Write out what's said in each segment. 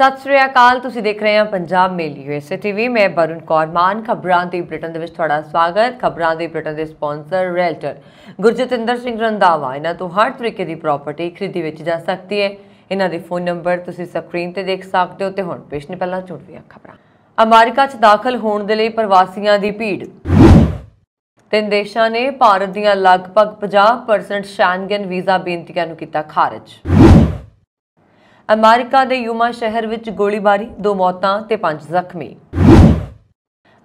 ਸਤਿ ਸ੍ਰੀ ਅਕਾਲ ਤੁਸੀਂ ਦੇਖ ਰਹੇ ਹੋ ਪੰਜਾਬ ਮੇਲ ਯੂਐਸਏ ਟੀਵੀ ਮੈਂ ਬਰੁਨ ਕੌਰ ਮਾਨ ਖਬਰਾਂ ਦੀ ਬ੍ਰਿਟਨ ਦੇ ਵਿੱਚ ਤੁਹਾਡਾ ਸਵਾਗਤ ਖਬਰਾਂ ਦੀ ਬ੍ਰਿਟਨ ਦੇ ਸਪਾਂਸਰ ਰੈਲਟਰ ਗੁਰਜਤਿੰਦਰ ਸਿੰਘ ਰੰਦਾਵਾ ਇਹਨਾਂ ਤੋਂ ਹਰ ਤਰੀਕੇ ਦੀ ਪ੍ਰਾਪਰਟੀ ਖਰੀਦੀ ਵਿੱਚ ਜਾ ਸਕਦੀ ਹੈ ਇਹਨਾਂ ਦੇ ਫੋਨ ਨੰਬਰ ਤੁਸੀਂ ਸਕਰੀਨ ਤੇ ਦੇਖ ਸਕਦੇ ਹੋ ਤੇ ਹੁਣ ਪੇਸ਼ ਨੇ ਪਹਿਲਾਂ ਚੁਣਵੀਆਂ ਖਬਰਾਂ ਅਮਰੀਕਾ 'ਚ ਦਾਖਲ ਹੋਣ ਦੇ ਲਈ ਪ੍ਰਵਾਸੀਆਂ ਦੀ ਭੀੜ ਤਿੰਨ ਦੇਸ਼ਾਂ ਨੇ ਭਾਰਤ ਦੀਆਂ ਲਗਭਗ 50% ਸ਼ੈਂਗਨ ਵੀਜ਼ਾ ਬੇਨਤੀਆਂ ਨੂੰ ਕੀਤਾ ਖਾਰਜ ਅਮਰੀਕਾ ਦੇ ਯੂਮਾ ਸ਼ਹਿਰ ਵਿੱਚ ਗੋਲੀਬਾਰੀ ਦੋ ਮੌਤਾਂ ਤੇ ਪੰਜ ਜ਼ਖਮੀ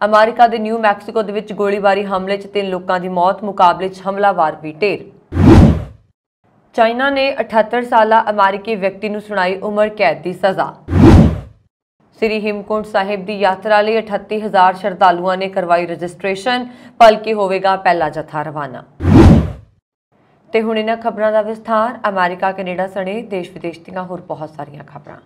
ਅਮਰੀਕਾ ਦੇ ਨਿਊ ਮੈਕਸੀਕੋ ਦੇ ਵਿੱਚ ਗੋਲੀਬਾਰੀ ਹਮਲੇ 'ਚ ਤਿੰਨ ਲੋਕਾਂ ਦੀ ਮੌਤ ਮੁਕਾਬਲੇ 'ਚ ਹਮਲਾਵਾਰ ਵੀ ਢੇਰ ਚਾਈਨਾ ਨੇ 78 ਸਾਲਾ ਅਮਰੀਕੀ ਵਿਅਕਤੀ ਨੂੰ ਸੁਣਾਈ ਉਮਰ ਕੈਦ ਦੀ ਸਜ਼ਾ ਸ੍ਰੀ ਹਿਮਕੁੰਡ ਸਾਹਿਬ ਦੀ ਯਾਤਰਾ ਲਈ 38000 ਸ਼ਰਧਾਲੂਆਂ ਨੇ ਕਰਵਾਈ ਰਜਿਸਟ੍ਰੇਸ਼ਨ ਪਲਕੀ ਹੋਵੇਗਾ ਪਹਿਲਾ ਜਥਾ ਰਵਾਨਾ ਤੇ ਹੁਣ ਇਹਨਾਂ ਖਬਰਾਂ ਦਾ ਵਿਸਥਾਰ ਅਮਰੀਕਾ ਕੈਨੇਡਾ ਸਣੇ ਦੇਸ਼ ਵਿਦੇਸ਼ ਦੀਆਂ ਹੋਰ ਬਹੁਤ ਸਾਰੀਆਂ ਖਬਰਾਂ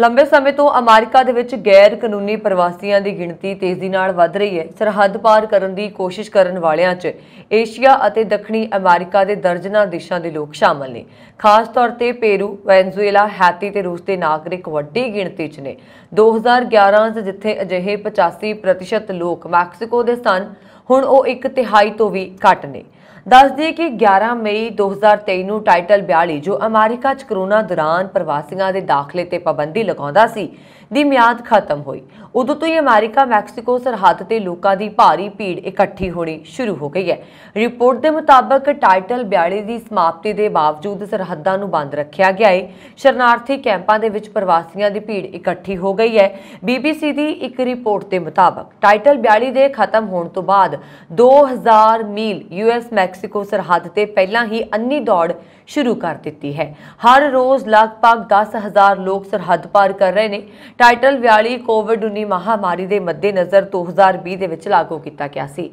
ਲੰਬੇ ਸਮੇਂ ਤੋਂ ਅਮਰੀਕਾ ਦੇ ਵਿੱਚ ਗੈਰ ਕਾਨੂੰਨੀ ਪ੍ਰਵਾਸੀਆਂ ਦੀ ਗਿਣਤੀ ਤੇਜ਼ੀ ਨਾਲ ਵੱਧ ਰਹੀ ਹੈ ਸਰਹੱਦ ਪਾਰ ਕਰਨ ਦੀ ਕੋਸ਼ਿਸ਼ ਕਰਨ ਵਾਲਿਆਂ 'ਚ ਏਸ਼ੀਆ ਅਤੇ ਦੱਖਣੀ ਅਮਰੀਕਾ ਦੇ ਦਰਜਨਾਂ ਦੇਸ਼ਾਂ ਦੇ ਲੋਕ ਸ਼ਾਮਲ ਨੇ ਖਾਸ ਤੌਰ ਤੇ ਪੇਰੂ ਵੈਨਜ਼ੂਏਲਾ ਹੈਤੀ ਤੇ ਰੂਸ ਦੇ ਨਾਗਰਿਕ ਵੱਡੀ ਗਿਣਤੀ 'ਚ ਨੇ 2011 'ਚ ਜਿੱਥੇ ਅਜਿਹੇ 85% ਲੋਕ ਮੈਕਸੀਕੋ ਦੇ ਸਨ ਹੁਣ ਉਹ ਇੱਕ ਤਿਹਾਈ ਤੋਂ ਵੀ ਘੱਟ ਨੇ ਦੱਸ ਦਈਏ ਕਿ 11 ਮਈ 2023 ਨੂੰ ਟਾਈਟਲ 42 ਜੋ ਅਮਰੀਕਾ 'ਚ ਕਰੋਨਾ ਦੌਰਾਨ ਪ੍ਰਵਾਸੀਆਂ ਦੇ ਦਾਖਲੇ ਤੇ ਪਾਬੰਦੀ ਲਗਾਉਂਦਾ ਸੀ ਦੀ ਮਿਆਦ ਖਤਮ ਹੋਈ ਉਦੋਂ ਤੋਂ ਹੀ ਅਮਰੀਕਾ ਮੈਕਸੀਕੋ ਸਰਹੱਦ ਤੇ ਲੋਕਾਂ ਦੀ ਭਾਰੀ ਭੀੜ ਇਕੱਠੀ ਹੋਣੀ ਸ਼ੁਰੂ ਹੋ ਗਈ ਹੈ ਰਿਪੋਰਟ ਦੇ ਮੁਤਾਬਕ ਟਾਈਟਲ 42 ਦੀ ਸਮਾਪਤੀ ਦੇ ਬਾਵਜੂਦ ਸਰਹੱਦਾਂ ਨੂੰ ਬੰਦ ਰੱਖਿਆ ਗਿਆ ਹੈ ਸ਼ਰਨਾਰਥੀ ਕੈਂਪਾਂ ਦੇ ਵਿੱਚ ਪ੍ਰਵਾਸੀਆਂ ਦੀ ਭੀੜ ਇਕੱਠੀ ਹੋ ਗਈ ਹੈ ਬੀਬੀਸੀ ਦੀ ਇੱਕ ਰਿਪੋਰਟ ਦੇ ਮੁਤਾਬਕ ਟਾਈਟਲ 42 ਦੇ ਖਤਮ ਹੋਣ ਤੋਂ ਬਾਅਦ 2000 ਮੀਲ ਯੂਐਸ ਮੈਕਸੀਕੋ ਸਰਹੱਦ ਤੇ ਪਹਿਲਾਂ ਹੀ ਅੰਨੀ ਦੌੜ ਸ਼ੁਰੂ ਕਰ ਦਿੱਤੀ ਹੈ ਹਰ ਰੋਜ਼ ਲਗਭਗ 10000 ਲੋਕ ਸਰਹੱਦ ਪਾਰ ਕਰ ਰਹੇ ਨੇ ਟਾਈਟਲ 42 ਕੋਵਿਡ-19 ਮਹਾਮਾਰੀ ਦੇ ਮੱਦੇਨਜ਼ਰ 2020 ਦੇ ਵਿੱਚ ਲਾਗੂ ਕੀਤਾ ਗਿਆ ਸੀ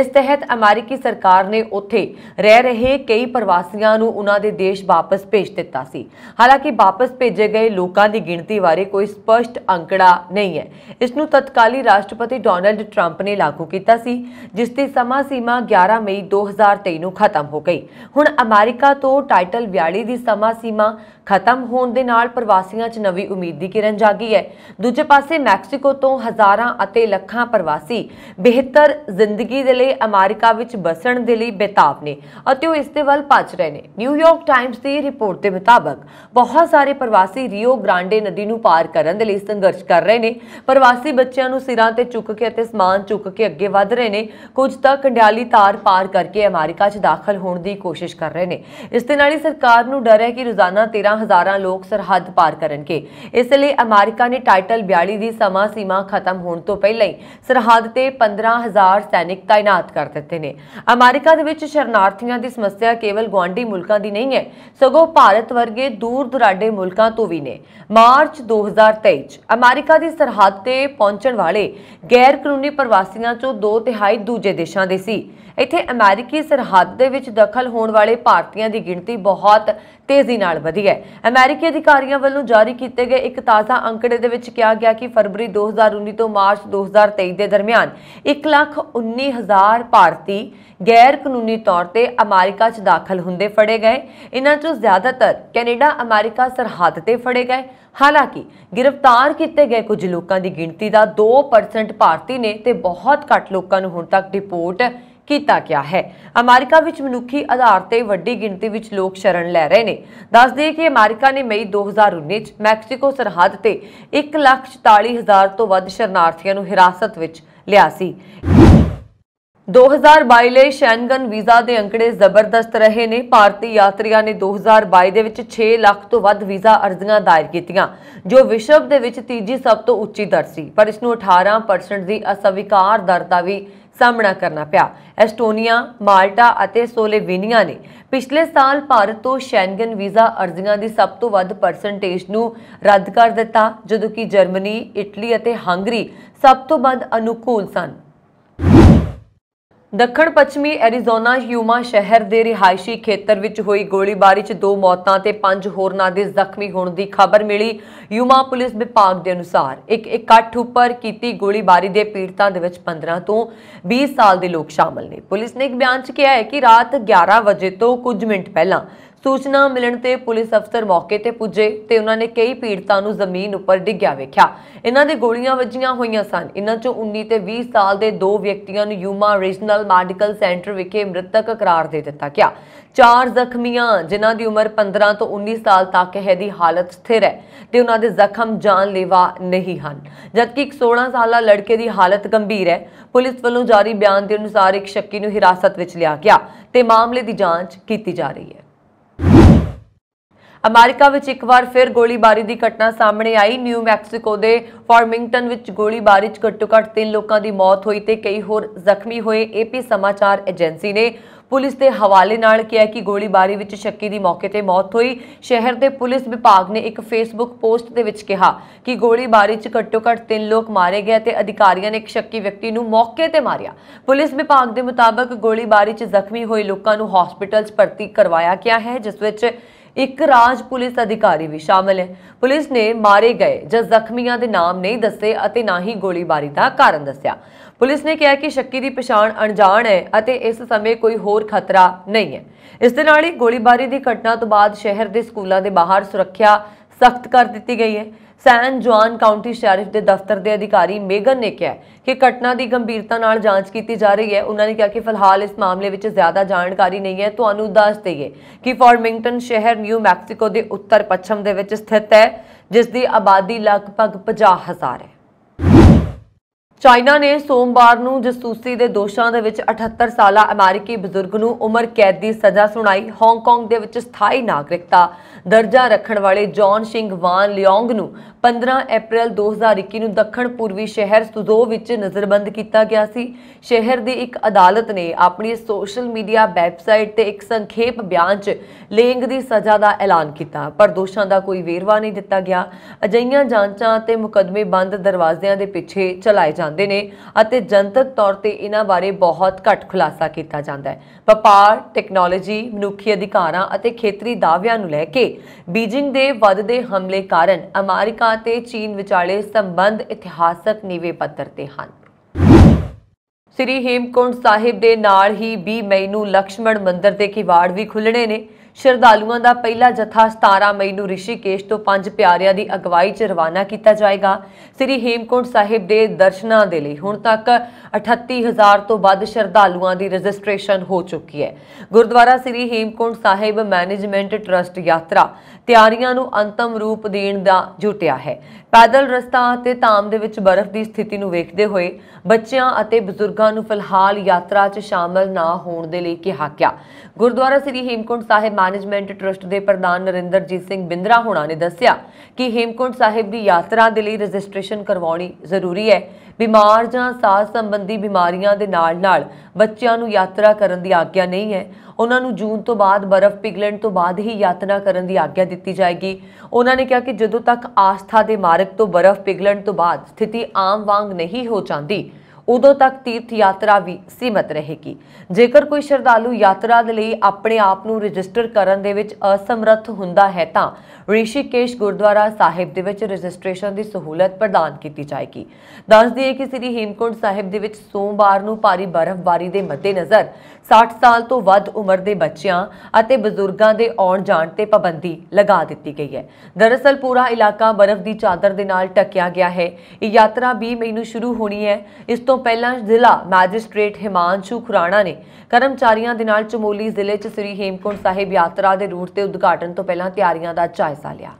ਇਸ ਤਹਿਤ ਅਮਰੀਕੀ ਸਰਕਾਰ ਨੇ ਉੱਥੇ ਰਹਿ ਰਹੇ ਕਈ ਪ੍ਰਵਾਸੀਆਂ ਨੂੰ ਉਹਨਾਂ ਦੇ ਦੇਸ਼ ਵਾਪਸ ਭੇਜ ਦਿੱਤਾ ਸੀ ਹਾਲਾਂਕਿ ਵਾਪਸ ਭੇਜੇ ਗਏ ਲੋਕਾਂ ਦੀ ਗਿਣਤੀ ਬਾਰੇ ਕੋਈ ਸਪਸ਼ਟ ਅੰਕੜਾ ਨਹੀਂ ਹੈ ਇਸ ਨੂੰ ਤਤਕਾਲੀ ਰਾਸ਼ਟਰਪਤੀ ਡੋਨਲਡ ਟਰੰਪ ਨੇ ਲਾਗੂ ਕੀਤਾ ਸੀ ਜਿਸ ਦੀ ਸਮਾਂ ਸੀਮਾ 11 ਮਈ 2023 ਨੂੰ ਖਤਮ ਹੋ ਗਈ ਹੁਣ ਅਮਰੀਕਾ ਤੋਂ ਟਾਈਟਲ 42 ਦੀ ਸਮਾਂ ਸੀਮਾ ਖਤਮ ਹੋਣ ਦੇ ਨਾਲ ਪ੍ਰਵਾਸੀਆਂ 'ਚ ਨਵੀਂ ਉਮੀਦ ਦੀ ਕਿਰਨ ਜਾਗੀ ਹੈ ਦੂਜੇ ਪਾਸੇ ਮੈਕਸੀਕੋ ਤੋਂ ਹਜ਼ਾਰਾਂ ਅਤੇ ਲੱਖਾਂ ਪ੍ਰਵਾਸੀ ਬਿਹਤਰ ਜ਼ਿੰਦਗੀ ਦੇ ਲਈ ਅਮਰੀਕਾ ਵਿੱਚ ਬਸਣ ਦੇ ਲਈ ਬੇਤਾਬ ਨੇ ਅਤੇ ਉਹ ਇਸ ਦੇ ਵੱਲ ਭੱਜ ਰਹੇ ਨੇ ਨਿਊਯਾਰਕ ਟਾਈਮਸ ਦੀ ਰਿਪੋਰਟ ਦੇ ਮੁਤਾਬਕ ਬਹੁਤ ਸਾਰੇ ਪ੍ਰਵਾਸੀ ਰਿਓ ਗ੍ਰਾਂਡੇ ਨਦੀ ਨੂੰ ਪਾਰ ਕਰਨ ਦੇ ਲਈ ਸੰਘਰਸ਼ ਕਰ ਰਹੇ ਨੇ ਪ੍ਰਵਾਸੀ ਬੱਚਿਆਂ ਨੂੰ ਸਿਰਾਂ ਤੇ ਚੁੱਕ ਕੇ ਅਤੇ ਸਮਾਨ ਚੁੱਕ ਕੇ ਅੱਗੇ ਵਧ ਰਹੇ ਨੇ ਕੁਝ ਤਾਂ ਕੰਡਿਆਲੀ ਤਾਰ ਪਾਰ ਕਰਕੇ ਅਮਰੀਕਾ 'ਚ ਦਾਖਲ ਹੋਣ ਦੀ ਕੋਸ਼ਿਸ਼ ਕਰ ਰਹੇ ਨੇ ਇਸ ਦੇ ਨਾਲ ਹੀ ਸਰਕਾਰ ਨੂੰ ਡਰ ਹੈ ਕਿ ਰੋਜ਼ਾਨਾ 13 ਰੋਜ਼ਾਨਾ ਹਜ਼ਾਰਾਂ ਲੋਕ ਸਰਹੱਦ ਪਾਰ ਕਰਨਗੇ ਇਸ ਲਈ ਅਮਰੀਕਾ ਨੇ ਟਾਈਟਲ 42 ਦੀ ਸਮਾਂ ਸੀਮਾ ਖਤਮ ਹੋਣ ਤੋਂ ਪਹਿਲਾਂ ਹੀ ਸਰਹੱਦ ਤੇ 15000 ਸੈਨਿਕ ਤਾਇਨਾਤ ਕਰ ਦਿੱਤੇ ਨੇ ਅਮਰੀਕਾ ਦੇ ਵਿੱਚ ਸ਼ਰਨਾਰਥੀਆਂ ਦੀ ਸਮੱਸਿਆ ਕੇਵਲ ਗਵਾਂਢੀ ਮੁਲਕਾਂ ਦੀ ਨਹੀਂ ਹੈ ਸਗੋਂ ਭਾਰਤ ਵਰਗੇ ਦੂਰ ਦੁਰਾਡੇ ਮੁਲਕਾਂ ਤੋਂ ਵੀ ਨੇ ਮਾਰਚ 2023 ਅਮਰੀਕਾ ਦੀ ਸਰਹੱਦ ਤੇ ਪਹੁੰਚਣ ਵਾਲੇ ਗੈਰ ਕਾਨੂੰਨੀ ਪ੍ਰਵਾਸੀਆਂ ਚੋਂ ਦੋ ਤਿਹਾਈ ਦੂਜੇ ਦੇਸ਼ਾਂ ਦੇ ਸੀ ਇੱਥੇ ਅਮਰੀਕੀ ਸਰਹੱਦ ਦੇ ਵਿੱਚ ਦਖਲ ਹੋਣ ਵਾਲੇ ਭਾਰਤੀਆਂ ਦੀ ਗਿਣਤੀ ਬਹੁਤ ਤੇਜ਼ੀ ਨਾਲ ਵਧੀ ਹੈ ਅਮਰੀਕੀ ਅਧਿਕਾਰੀਆਂ ਵੱਲੋਂ ਜਾਰੀ ਕੀਤੇ ਗਏ ਇੱਕ ਤਾਜ਼ਾ ਅੰਕੜੇ ਦੇ ਵਿੱਚ ਕਿਹਾ ਗਿਆ ਕਿ ਫਰਵਰੀ 2019 ਤੋਂ ਮਾਰਚ 2023 ਦੇ ਦਰਮਿਆਨ 119000 ਭਾਰਤੀ ਗੈਰ ਕਾਨੂੰਨੀ ਤੌਰ ਤੇ ਅਮਰੀਕਾ 'ਚ ਦਾਖਲ ਹੁੰਦੇ ਫੜੇ ਗਏ ਇਨ੍ਹਾਂ 'ਚੋਂ ਜ਼ਿਆਦਾਤਰ ਕੈਨੇਡਾ ਅਮਰੀਕਾ ਸਰਹੱਦ ਤੇ ਫੜੇ ਗਏ ਹਾਲਾਂਕਿ ਗ੍ਰਿਫਤਾਰ ਕੀਤੇ ਗਏ ਕੁਝ ਲੋਕਾਂ ਦੀ ਗਿਣਤੀ ਦਾ 2% ਭਾਰਤੀ ਨੇ ਤੇ ਬਹੁਤ ਘੱਟ ਲੋਕਾਂ ਨੂੰ ਹੁਣ ਤੱਕ ਡਿਪੋਰਟ ਕੀਤਾ ਗਿਆ ਹੈ ਅਮਰੀਕਾ ਵਿੱਚ ਮਨੁੱਖੀ ਆਧਾਰ ਤੇ ਵੱਡੀ ਗਿਣਤੀ ਵਿੱਚ ਲੋਕ ਸ਼ਰਨ ਲੈ ਰਹੇ ਨੇ ਦੱਸ ਦਈਏ ਕਿ ਅਮਰੀਕਾ ਨੇ ਮਈ 2019 ਚ ਮੈਕਸੀਕੋ ਸਰਹੱਦ ਤੇ 144000 ਤੋਂ ਵੱਧ ਸ਼ਰਨਾਰਥੀਆਂ ਨੂੰ ਹਿਰਾਸਤ ਵਿੱਚ ਲਿਆ ਸੀ 2022 ਲਈ ਸ਼ੈਨਗਨ ਵੀਜ਼ਾ ਦੇ ਅੰਕੜੇ ਜ਼ਬਰਦਸਤ ਰਹੇ ਨੇ ਭਾਰਤੀ ਯਾਤਰੀਆਂ ਨੇ 2022 ਦੇ ਵਿੱਚ 6 ਲੱਖ ਤੋਂ ਵੱਧ ਵੀਜ਼ਾ ਅਰਜ਼ੀਆਂ ਦਾਇਰ ਕੀਤੀਆਂ ਜੋ ਵਿਸ਼ਵ ਦੇ ਵਿੱਚ ਤੀਜੀ ਸਭ ਤੋਂ ਉੱਚੀ ਦਰ ਸੀ ਪਰ ਇਸ ਨੂੰ 18% ਦੀ ਅਸਵੀਕਾਰ ਦਰ ਦਾ ਵੀ ਸਾਹਮਣਾ ਕਰਨਾ ਪਿਆ ਐਸਟੋਨੀਆ ਮਾਲਟਾ ਅਤੇ ਸੋਲੇਵੇਨੀਆ ਨੇ ਪਿਛਲੇ ਸਾਲ ਭਾਰਤ ਤੋਂ ਸ਼ੈਂਗਨ ਵੀਜ਼ਾ ਅਰਜ਼ੀਆਂ ਦੀ ਸਭ ਤੋਂ ਵੱਧ ਪਰਸੈਂਟੇਜ ਨੂੰ ਰੱਦ ਕਰ ਦਿੱਤਾ ਜਦੋਂ ਕਿ ਜਰਮਨੀ ਇਟਲੀ ਅਤੇ ਹੰਗਰੀ ਸਭ ਤੋਂ ਵੱਧ ਅਨੁਕੂਲ ਸਨ ਦੱਖਣ ਪੱਛਮੀ ਐਰੀਜ਼ੋਨਾ ਯੂਮਾ ਸ਼ਹਿਰ ਦੇ ਰਿਹਾਇਸ਼ੀ ਖੇਤਰ ਵਿੱਚ ਹੋਈ ਗੋਲੀਬਾਰੀ 'ਚ ਦੋ ਮੌਤਾਂ ਤੇ ਪੰਜ ਹੋਰਨਾਂ ਦੇ ਜ਼ਖਮੀ ਹੋਣ ਦੀ ਖਬਰ ਮਿਲੀ ਯੂਮਾ ਪੁਲਿਸ ਵਿਭਾਗ ਦੇ ਅਨੁਸਾਰ ਇੱਕ ਇਕੱਠ ਉੱਪਰ ਕੀਤੀ ਗੋਲੀਬਾਰੀ ਦੇ ਪੀੜਤਾਂ ਦੇ ਵਿੱਚ 15 ਤੋਂ 20 ਸਾਲ ਦੇ ਲੋਕ ਸ਼ਾਮਲ ਨੇ ਪੁਲਿਸ ਨੇ ਇੱਕ ਬਿਆਨ 'ਚ ਕਿਹਾ ਹੈ ਕਿ ਰਾਤ 11 ਵਜੇ ਤੋਂ ਕੁਝ ਮਿੰਟ ਪਹਿਲਾਂ ਸੂਚਨਾ ਮਿਲਣ ਤੇ ਪੁਲਿਸ ਅਫਸਰ ਮੌਕੇ ਤੇ ਪੁੱਜੇ ਤੇ ਉਹਨਾਂ ਨੇ ਕਈ ਪੀੜਤਾਂ ਨੂੰ ਜ਼ਮੀਨ ਉੱਪਰ ਡਿੱਗਿਆ ਵੇਖਿਆ ਇਹਨਾਂ ਦੇ ਗੋਲੀਆਂ ਵੱਜੀਆਂ ਹੋਈਆਂ ਸਨ ਇਹਨਾਂ ਚੋਂ 19 ਤੇ 20 ਸਾਲ ਦੇ ਦੋ ਵਿਅਕਤੀਆਂ ਨੂੰ ਯੂਮਾ ਰੀਜਨਲ ਮੈਡੀਕਲ ਸੈਂਟਰ ਵਿਖੇ ਮ੍ਰਿਤਕ ਕਰਾਰ ਦੇ ਦਿੱਤਾ ਗਿਆ ਚਾਰ ਜ਼ਖਮੀਆਂ ਜਿਨ੍ਹਾਂ ਦੀ ਉਮਰ 15 ਤੋਂ 19 ਸਾਲ ਤੱਕ ਹੈ ਦੀ ਹਾਲਤ ਸਥਿਰ ਹੈ ਤੇ ਉਹਨਾਂ ਦੇ ਜ਼ਖਮ ਜਾਨਲੇਵਾ ਨਹੀਂ ਹਨ ਜਦਕਿ ਇੱਕ 16 ਸਾਲਾ ਲੜਕੇ ਦੀ ਹਾਲਤ ਗੰਭੀਰ ਹੈ ਪੁਲਿਸ ਵੱਲੋਂ ਜਾਰੀ ਬਿਆਨ ਦੇ ਅਨੁਸਾਰ ਇੱਕ ਸ਼ੱਕੀ ਨੂੰ ਹਿਰਾਸਤ ਵਿੱਚ ਲਿਆ ਗਿਆ ਤੇ ਮਾਮਲੇ ਦੀ ਜਾਂਚ ਕੀਤੀ ਜਾ ਰਹੀ ਹੈ ਅਮਰੀਕਾ ਵਿੱਚ ਇੱਕ ਵਾਰ ਫਿਰ ਗੋਲੀਬਾਰੀ ਦੀ ਘਟਨਾ ਸਾਹਮਣੇ ਆਈ ਨਿਊ ਮੈਕਸੀਕੋ ਦੇ ਫਾਰਮਿੰਗਟਨ ਵਿੱਚ ਗੋਲੀਬਾਰੀ 'ਚ ਘੱਟੋ-ਘੱਟ 3 ਲੋਕਾਂ ਦੀ ਮੌਤ ਹੋਈ ਤੇ ਕਈ ਹੋਰ ਜ਼ਖਮੀ ਹੋਏ ਏਪੀ ਸਮਾਚਾਰ ਏਜੰਸੀ ਨੇ ਪੁਲਿਸ ਦੇ ਹਵਾਲੇ ਨਾਲ ਕਿਹਾ ਕਿ ਗੋਲੀਬਾਰੀ ਵਿੱਚ ਸ਼ੱਕੀ ਦੀ ਮੌਕੇ ਤੇ ਮੌਤ ਹੋਈ ਸ਼ਹਿਰ ਦੇ ਪੁਲਿਸ ਵਿਭਾਗ ਨੇ ਇੱਕ ਫੇਸਬੁੱਕ ਪੋਸਟ ਦੇ ਵਿੱਚ ਕਿਹਾ ਕਿ ਗੋਲੀਬਾਰੀ 'ਚ ਘੱਟੋ-ਘੱਟ 3 ਲੋਕ ਮਾਰੇ ਗਏ ਤੇ ਅਧਿਕਾਰੀਆਂ ਨੇ ਇੱਕ ਸ਼ੱਕੀ ਵਿਅਕਤੀ ਨੂੰ ਮੌਕੇ ਤੇ ਮਾਰਿਆ ਪੁਲਿਸ ਵਿਭਾਗ ਦੇ ਮੁਤਾਬਕ ਗੋਲੀਬਾਰੀ 'ਚ ਜ਼ਖਮੀ ਹੋਏ ਲੋਕਾਂ ਨੂੰ ਹਸਪੀਟਲ 'ਚ ਭਰਤੀ ਕਰਵਾਇਆ ਗਿਆ ਹੈ ਜਿਸ ਵਿੱਚ ਇੱਕ ਰਾਜ ਪੁਲਿਸ ਅਧਿਕਾਰੀ ਵੀ ਸ਼ਾਮਲ ਹੈ ਪੁਲਿਸ ਨੇ ਮਾਰੇ ਗਏ ਜਾਂ ਜ਼ਖਮੀਆਂ ਦੇ ਨਾਮ ਨਹੀਂ ਦੱਸੇ ਅਤੇ ਨਾ ਹੀ ਗੋਲੀਬਾਰੀ ਦਾ ਕਾਰਨ ਦੱਸਿਆ ਪੁਲਿਸ ਨੇ ਕਿਹਾ ਕਿ ਸ਼ੱਕੀ ਦੀ ਪਛਾਣ ਅਣਜਾਣ ਹੈ ਅਤੇ ਇਸ ਸਮੇਂ ਕੋਈ ਹੋਰ ਖਤਰਾ ਨਹੀਂ ਹੈ ਇਸ ਦੇ ਨਾਲ ਹੀ ਗੋਲੀਬਾਰੀ ਦੀ ਘਟਨਾ ਤੋਂ ਬਾਅਦ ਸ਼ਹਿਰ ਦੇ ਸਕੂਲਾਂ ਦੇ ਬਾਹਰ ਸੁਰੱਖਿਆ ਸਖਤ ਕਰ ਦਿੱਤੀ ਗਈ ਹੈ ਸੈਨ ਜੁਆਨ ਕਾਉਂਟੀ ਸ਼ੈਰਿਫ ਦੇ ਦਫ਼ਤਰ ਦੇ ਅਧਿਕਾਰੀ ਮੇਗਨ ਨੇ ਕਿਹਾ ਕਿ ਘਟਨਾ ਦੀ ਗੰਭੀਰਤਾ ਨਾਲ ਜਾਂਚ ਕੀਤੀ ਜਾ ਰਹੀ ਹੈ ਉਹਨਾਂ ਨੇ ਕਿਹਾ ਕਿ ਫਿਲਹਾਲ ਇਸ ਮਾਮਲੇ ਵਿੱਚ ਜ਼ਿਆਦਾ ਜਾਣਕਾਰੀ ਨਹੀਂ ਹੈ ਤੁਹਾਨੂੰ ਦੱਸ ਦਈਏ ਕਿ ਫਾਰਮਿੰਗਟਨ ਸ਼ਹਿਰ ਨਿਊ ਮੈਕਸੀਕੋ ਦੇ ਉੱਤਰ ਪੱਛਮ ਦੇ ਵਿੱਚ ਸਥਿਤ ਹੈ ਜਿਸ ਦੀ ਆਬਾਦੀ ਲਗਭਗ 50000 ਹੈ ਚਾਈਨਾ ਨੇ ਸੋਮਵਾਰ ਨੂੰ ਜਸੂਸੀ ਦੇ ਦੋਸ਼ਾਂ ਦੇ ਵਿੱਚ 78 ਸਾਲਾ ਅਮਰੀਕੀ ਬਜ਼ੁਰਗ ਨੂੰ ਉਮਰ ਕੈਦ ਦੀ ਸਜ਼ਾ ਸੁਣਾਈ ਹਾਂਗਕਾਂਗ ਦੇ ਵਿੱਚ ਸਥਾਈ ਨਾਗਰਿਕਤਾ ਦਰਜਾ ਰੱਖਣ ਵਾਲੇ ਜੌਨ ਸਿੰਘ ਵਾਨ ਲਿਓਂਗ ਨੂੰ 15 ਅਪ੍ਰੈਲ 2021 ਨੂੰ ਦੱਖਣ ਪੂਰਬੀ ਸ਼ਹਿਰ ਸੁਜ਼ੋ ਵਿੱਚ ਨਜ਼ਰਬੰਦ ਕੀਤਾ ਗਿਆ ਸੀ ਸ਼ਹਿਰ ਦੀ ਇੱਕ ਅਦਾਲਤ ਨੇ ਆਪਣੀ ਸੋਸ਼ਲ ਮੀਡੀਆ ਵੈਬਸਾਈਟ ਤੇ ਇੱਕ ਸੰਖੇਪ ਬਿਆਨ 'ਚ ਲੇਂਗ ਦੀ ਸਜ਼ਾ ਦਾ ਐਲਾਨ ਕੀਤਾ ਪਰ ਦੋਸ਼ਾਂ ਦਾ ਕੋਈ ਵੇਰਵਾ ਨਹੀਂ ਦਿੱਤਾ ਗਿਆ ਅਜਈਆਂ ਜਾਂਚਾਂ ਅਤੇ ਮੁਕਦਮੇ ਬੰਦ ਦਰਵਾਜ਼ਿਆਂ ਦੇ ਪਿੱਛੇ ਚਲਾਏ ਜਾਂਦੇ ਨੇ ਅਤੇ ਜਨਤਕ ਤੌਰ ਤੇ ਇਹਨਾਂ ਬਾਰੇ ਬਹੁਤ ਘੱਟ ਖੁਲਾਸਾ ਕੀਤਾ ਜਾਂਦਾ ਹੈ ਵਪਾਰ ਟੈਕਨੋਲੋਜੀ ਮਨੁੱਖੀ ਅਧਿਕਾਰਾਂ ਅਤੇ ਖੇਤਰੀ ਦਾਅਵਿਆਂ ਨੂੰ ਲੈ ਕੇ ਬੀਜਿੰਗ ਦੇ ਵੱਧਦੇ ਹਮਲੇ ਕਾਰਨ ਅਮਰੀਕਾ ਤੇ ਚੀਨ ਵਿਚਾਲੇ ਸੰਬੰਧ ਇਤਿਹਾਸਕ ਨੀਵੇਂ ਪੱਧਰ ਤੇ ਹਨ ਸ੍ਰੀ ਹੇਮਕੁੰਡ ਸਾਹਿਬ ਦੇ ਨਾਲ ਹੀ 20 ਮਈ ਨੂੰ ਲక్ష్ਮਣ ਮੰਦਿਰ ਦੇ ਕਿਵਾੜ ਵੀ ਖੁੱਲਣੇ ਨੇ ਸ਼ਰਧਾਲੂਆਂ ਦਾ ਪਹਿਲਾ ਜਥਾ 17 ਮਈ ਨੂੰ ਰਿਸ਼ੀਕੇਸ਼ ਤੋਂ ਪੰਜ ਪਿਆਰਿਆਂ ਦੀ ਅਗਵਾਈ 'ਚ ਰਵਾਨਾ ਕੀਤਾ ਜਾਏਗਾ ਸ੍ਰੀ ਹੇਮਕੁੰਟ ਸਾਹਿਬ ਦੇ ਦਰਸ਼ਨਾਂ ਦੇ ਲਈ ਹੁਣ ਤੱਕ 38000 ਤੋਂ ਵੱਧ ਸ਼ਰਧਾਲੂਆਂ ਦੀ ਰਜਿਸਟ੍ਰੇਸ਼ਨ ਹੋ ਚੁੱਕੀ ਹੈ ਗੁਰਦੁਆਰਾ ਸ੍ਰੀ ਹੇਮਕੁੰਟ ਸਾਹਿਬ ਮੈਨੇਜਮੈਂਟ ਟਰਸਟ ਯਾਤਰਾ ਤਿਆਰੀਆਂ ਨੂੰ ਅੰਤਮ ਰੂਪ ਦੇਣ ਦਾ ਜੁਟਿਆ ਹੈ ਪੈਦਲ ਰਸਤਾ ਅਤੇ ਧਾਮ ਦੇ ਵਿੱਚ ਬਰਫ਼ ਦੀ ਸਥਿਤੀ ਨੂੰ ਵੇਖਦੇ ਹੋਏ ਬੱਚਿਆਂ ਅਤੇ ਬਜ਼ੁਰਗਾਂ ਨੂੰ ਫਿਲਹਾਲ ਯਾਤਰਾ 'ਚ ਸ਼ਾਮਲ ਨਾ ਹੋਣ ਦੇ ਲਈ ਕਿਹਾ ਗਿਆ ਗੁਰਦੁਆਰਾ ਸ੍ਰੀ ਹੇਮਕੁੰਟ ਸਾਹਿਬ ਮੈਨੇਜਮੈਂਟ ਟਰਸਟ ਦੇ ਪ੍ਰਧਾਨ ਨਰਿੰਦਰਜੀਤ ਸਿੰਘ ਬਿੰਦਰਾ ਹੋਣਾ ਨੇ ਦੱਸਿਆ ਕਿ ਹੇਮਕੁੰਟ ਸਾਹਿਬ ਦੀ ਯਾਤਰਾ ਦੇ ਲਈ ਰਜਿਸਟ੍ਰੇਸ਼ਨ ਕਰਵਾਉਣੀ ਜ਼ਰੂਰੀ ਹੈ ਬਿਮਾਰ ਜਾਂ ਸਾਹ ਸੰਬੰਧੀ ਬਿਮਾਰੀਆਂ ਦੇ ਨਾਲ-ਨਾਲ ਬੱਚਿਆਂ ਨੂੰ ਯਾਤਰਾ ਕਰਨ ਦੀ ਆਗਿਆ ਨਹੀਂ ਹੈ ਉਹਨਾਂ ਨੂੰ ਜੂਨ ਤੋਂ ਬਾਅਦ ਬਰਫ਼ ਪਿਘਲਣ ਤੋਂ ਬਾਅਦ ਹੀ ਯਾਤਰਾ ਕਰਨ ਦੀ ਆਗਿਆ ਦਿੱਤੀ ਜਾਏਗੀ ਉਹਨਾਂ ਨੇ ਕਿਹਾ ਕਿ ਜਦੋਂ ਤੱਕ ਆਸਥਾ ਦੇ ਮਾਰਗ ਤੋਂ ਬਰਫ਼ ਪਿਘਲਣ ਤੋਂ ਬਾਅਦ ਸਥਿਤੀ ਆਮ ਵਾਂਗ ਨਹੀਂ ਹੋ ਜਾਂਦੀ ਉਦੋਂ ਤੱਕ ਤੀਰਥ ਯਾਤਰਾ ਵੀ ਸੀਮਤ ਰਹੇਗੀ ਜੇਕਰ ਕੋਈ ਸ਼ਰਧਾਲੂ ਯਾਤਰਾ ਦੇ ਲਈ ਆਪਣੇ ਆਪ ਨੂੰ ਰਜਿਸਟਰ ਕਰਨ ਦੇ ਵਿੱਚ ਅਸਮਰੱਥ ਹੁੰਦਾ ਹੈ ਤਾਂ ਰਿਸ਼ੀਕੇਸ਼ ਗੁਰਦੁਆਰਾ ਸਾਹਿਬ ਦੇ ਵਿੱਚ ਰਜਿਸਟ੍ਰੇਸ਼ਨ ਦੀ ਸਹੂਲਤ ਪ੍ਰਦਾਨ ਕੀਤੀ ਜਾਏਗੀ ਦੱਸ ਦਈਏ ਕਿ ਸ੍ਰੀ ਹੇਮਕੁੰਟ ਸਾਹਿਬ ਦੇ ਵਿੱਚ ਸੋਮਵਾਰ ਨੂੰ ਭਾਰੀ ਬਰਫ਼ਬਾਰੀ ਦੇ ਮੱਦੇਨਜ਼ਰ 60 ਸਾਲ ਤੋਂ ਵੱਧ ਉਮਰ ਦੇ ਬੱਚਿਆਂ ਅਤੇ ਬਜ਼ੁਰਗਾਂ ਦੇ ਆਉਣ ਜਾਣ ਤੇ ਪਾਬੰਦੀ ਲਗਾ ਦਿੱਤੀ ਗਈ ਹੈ ਦਰਅਸਲ ਪੂਰਾ ਇਲਾਕਾ ਬਰਫ਼ ਦੀ ਚਾਦਰ ਦੇ ਨਾਲ ਟਕਿਆ ਗਿਆ ਹੈ ਇਹ ਯਾਤਰਾ 20 ਮਈ ਨੂੰ ਸ਼ੁਰੂ ਹੋਣੀ ਹੈ ਇਸ ਤੋਂ ਤੋਂ ਪਹਿਲਾਂ ਜ਼ਿਲ੍ਹਾ ਮੈਜਿਸਟ੍ਰੇਟ ਹਿਮਾਂਸ਼ੂ ਖੁਰਾਣਾ ਨੇ ਕਰਮਚਾਰੀਆਂ ਦੇ ਨਾਲ ਚਮੋਲੀ ਜ਼ਿਲ੍ਹੇ 'ਚ ਸ੍ਰੀ ਹੇਮਕੁੰਟ ਸਾਹਿਬ ਯਾਤਰਾ ਦੇ ਰੂਟ ਤੇ ਉਦਘਾਟਨ ਤੋਂ ਪਹਿਲਾਂ ਤਿਆਰੀਆਂ ਦਾ ਜਾਇਜ਼ਾ ਲਿਆ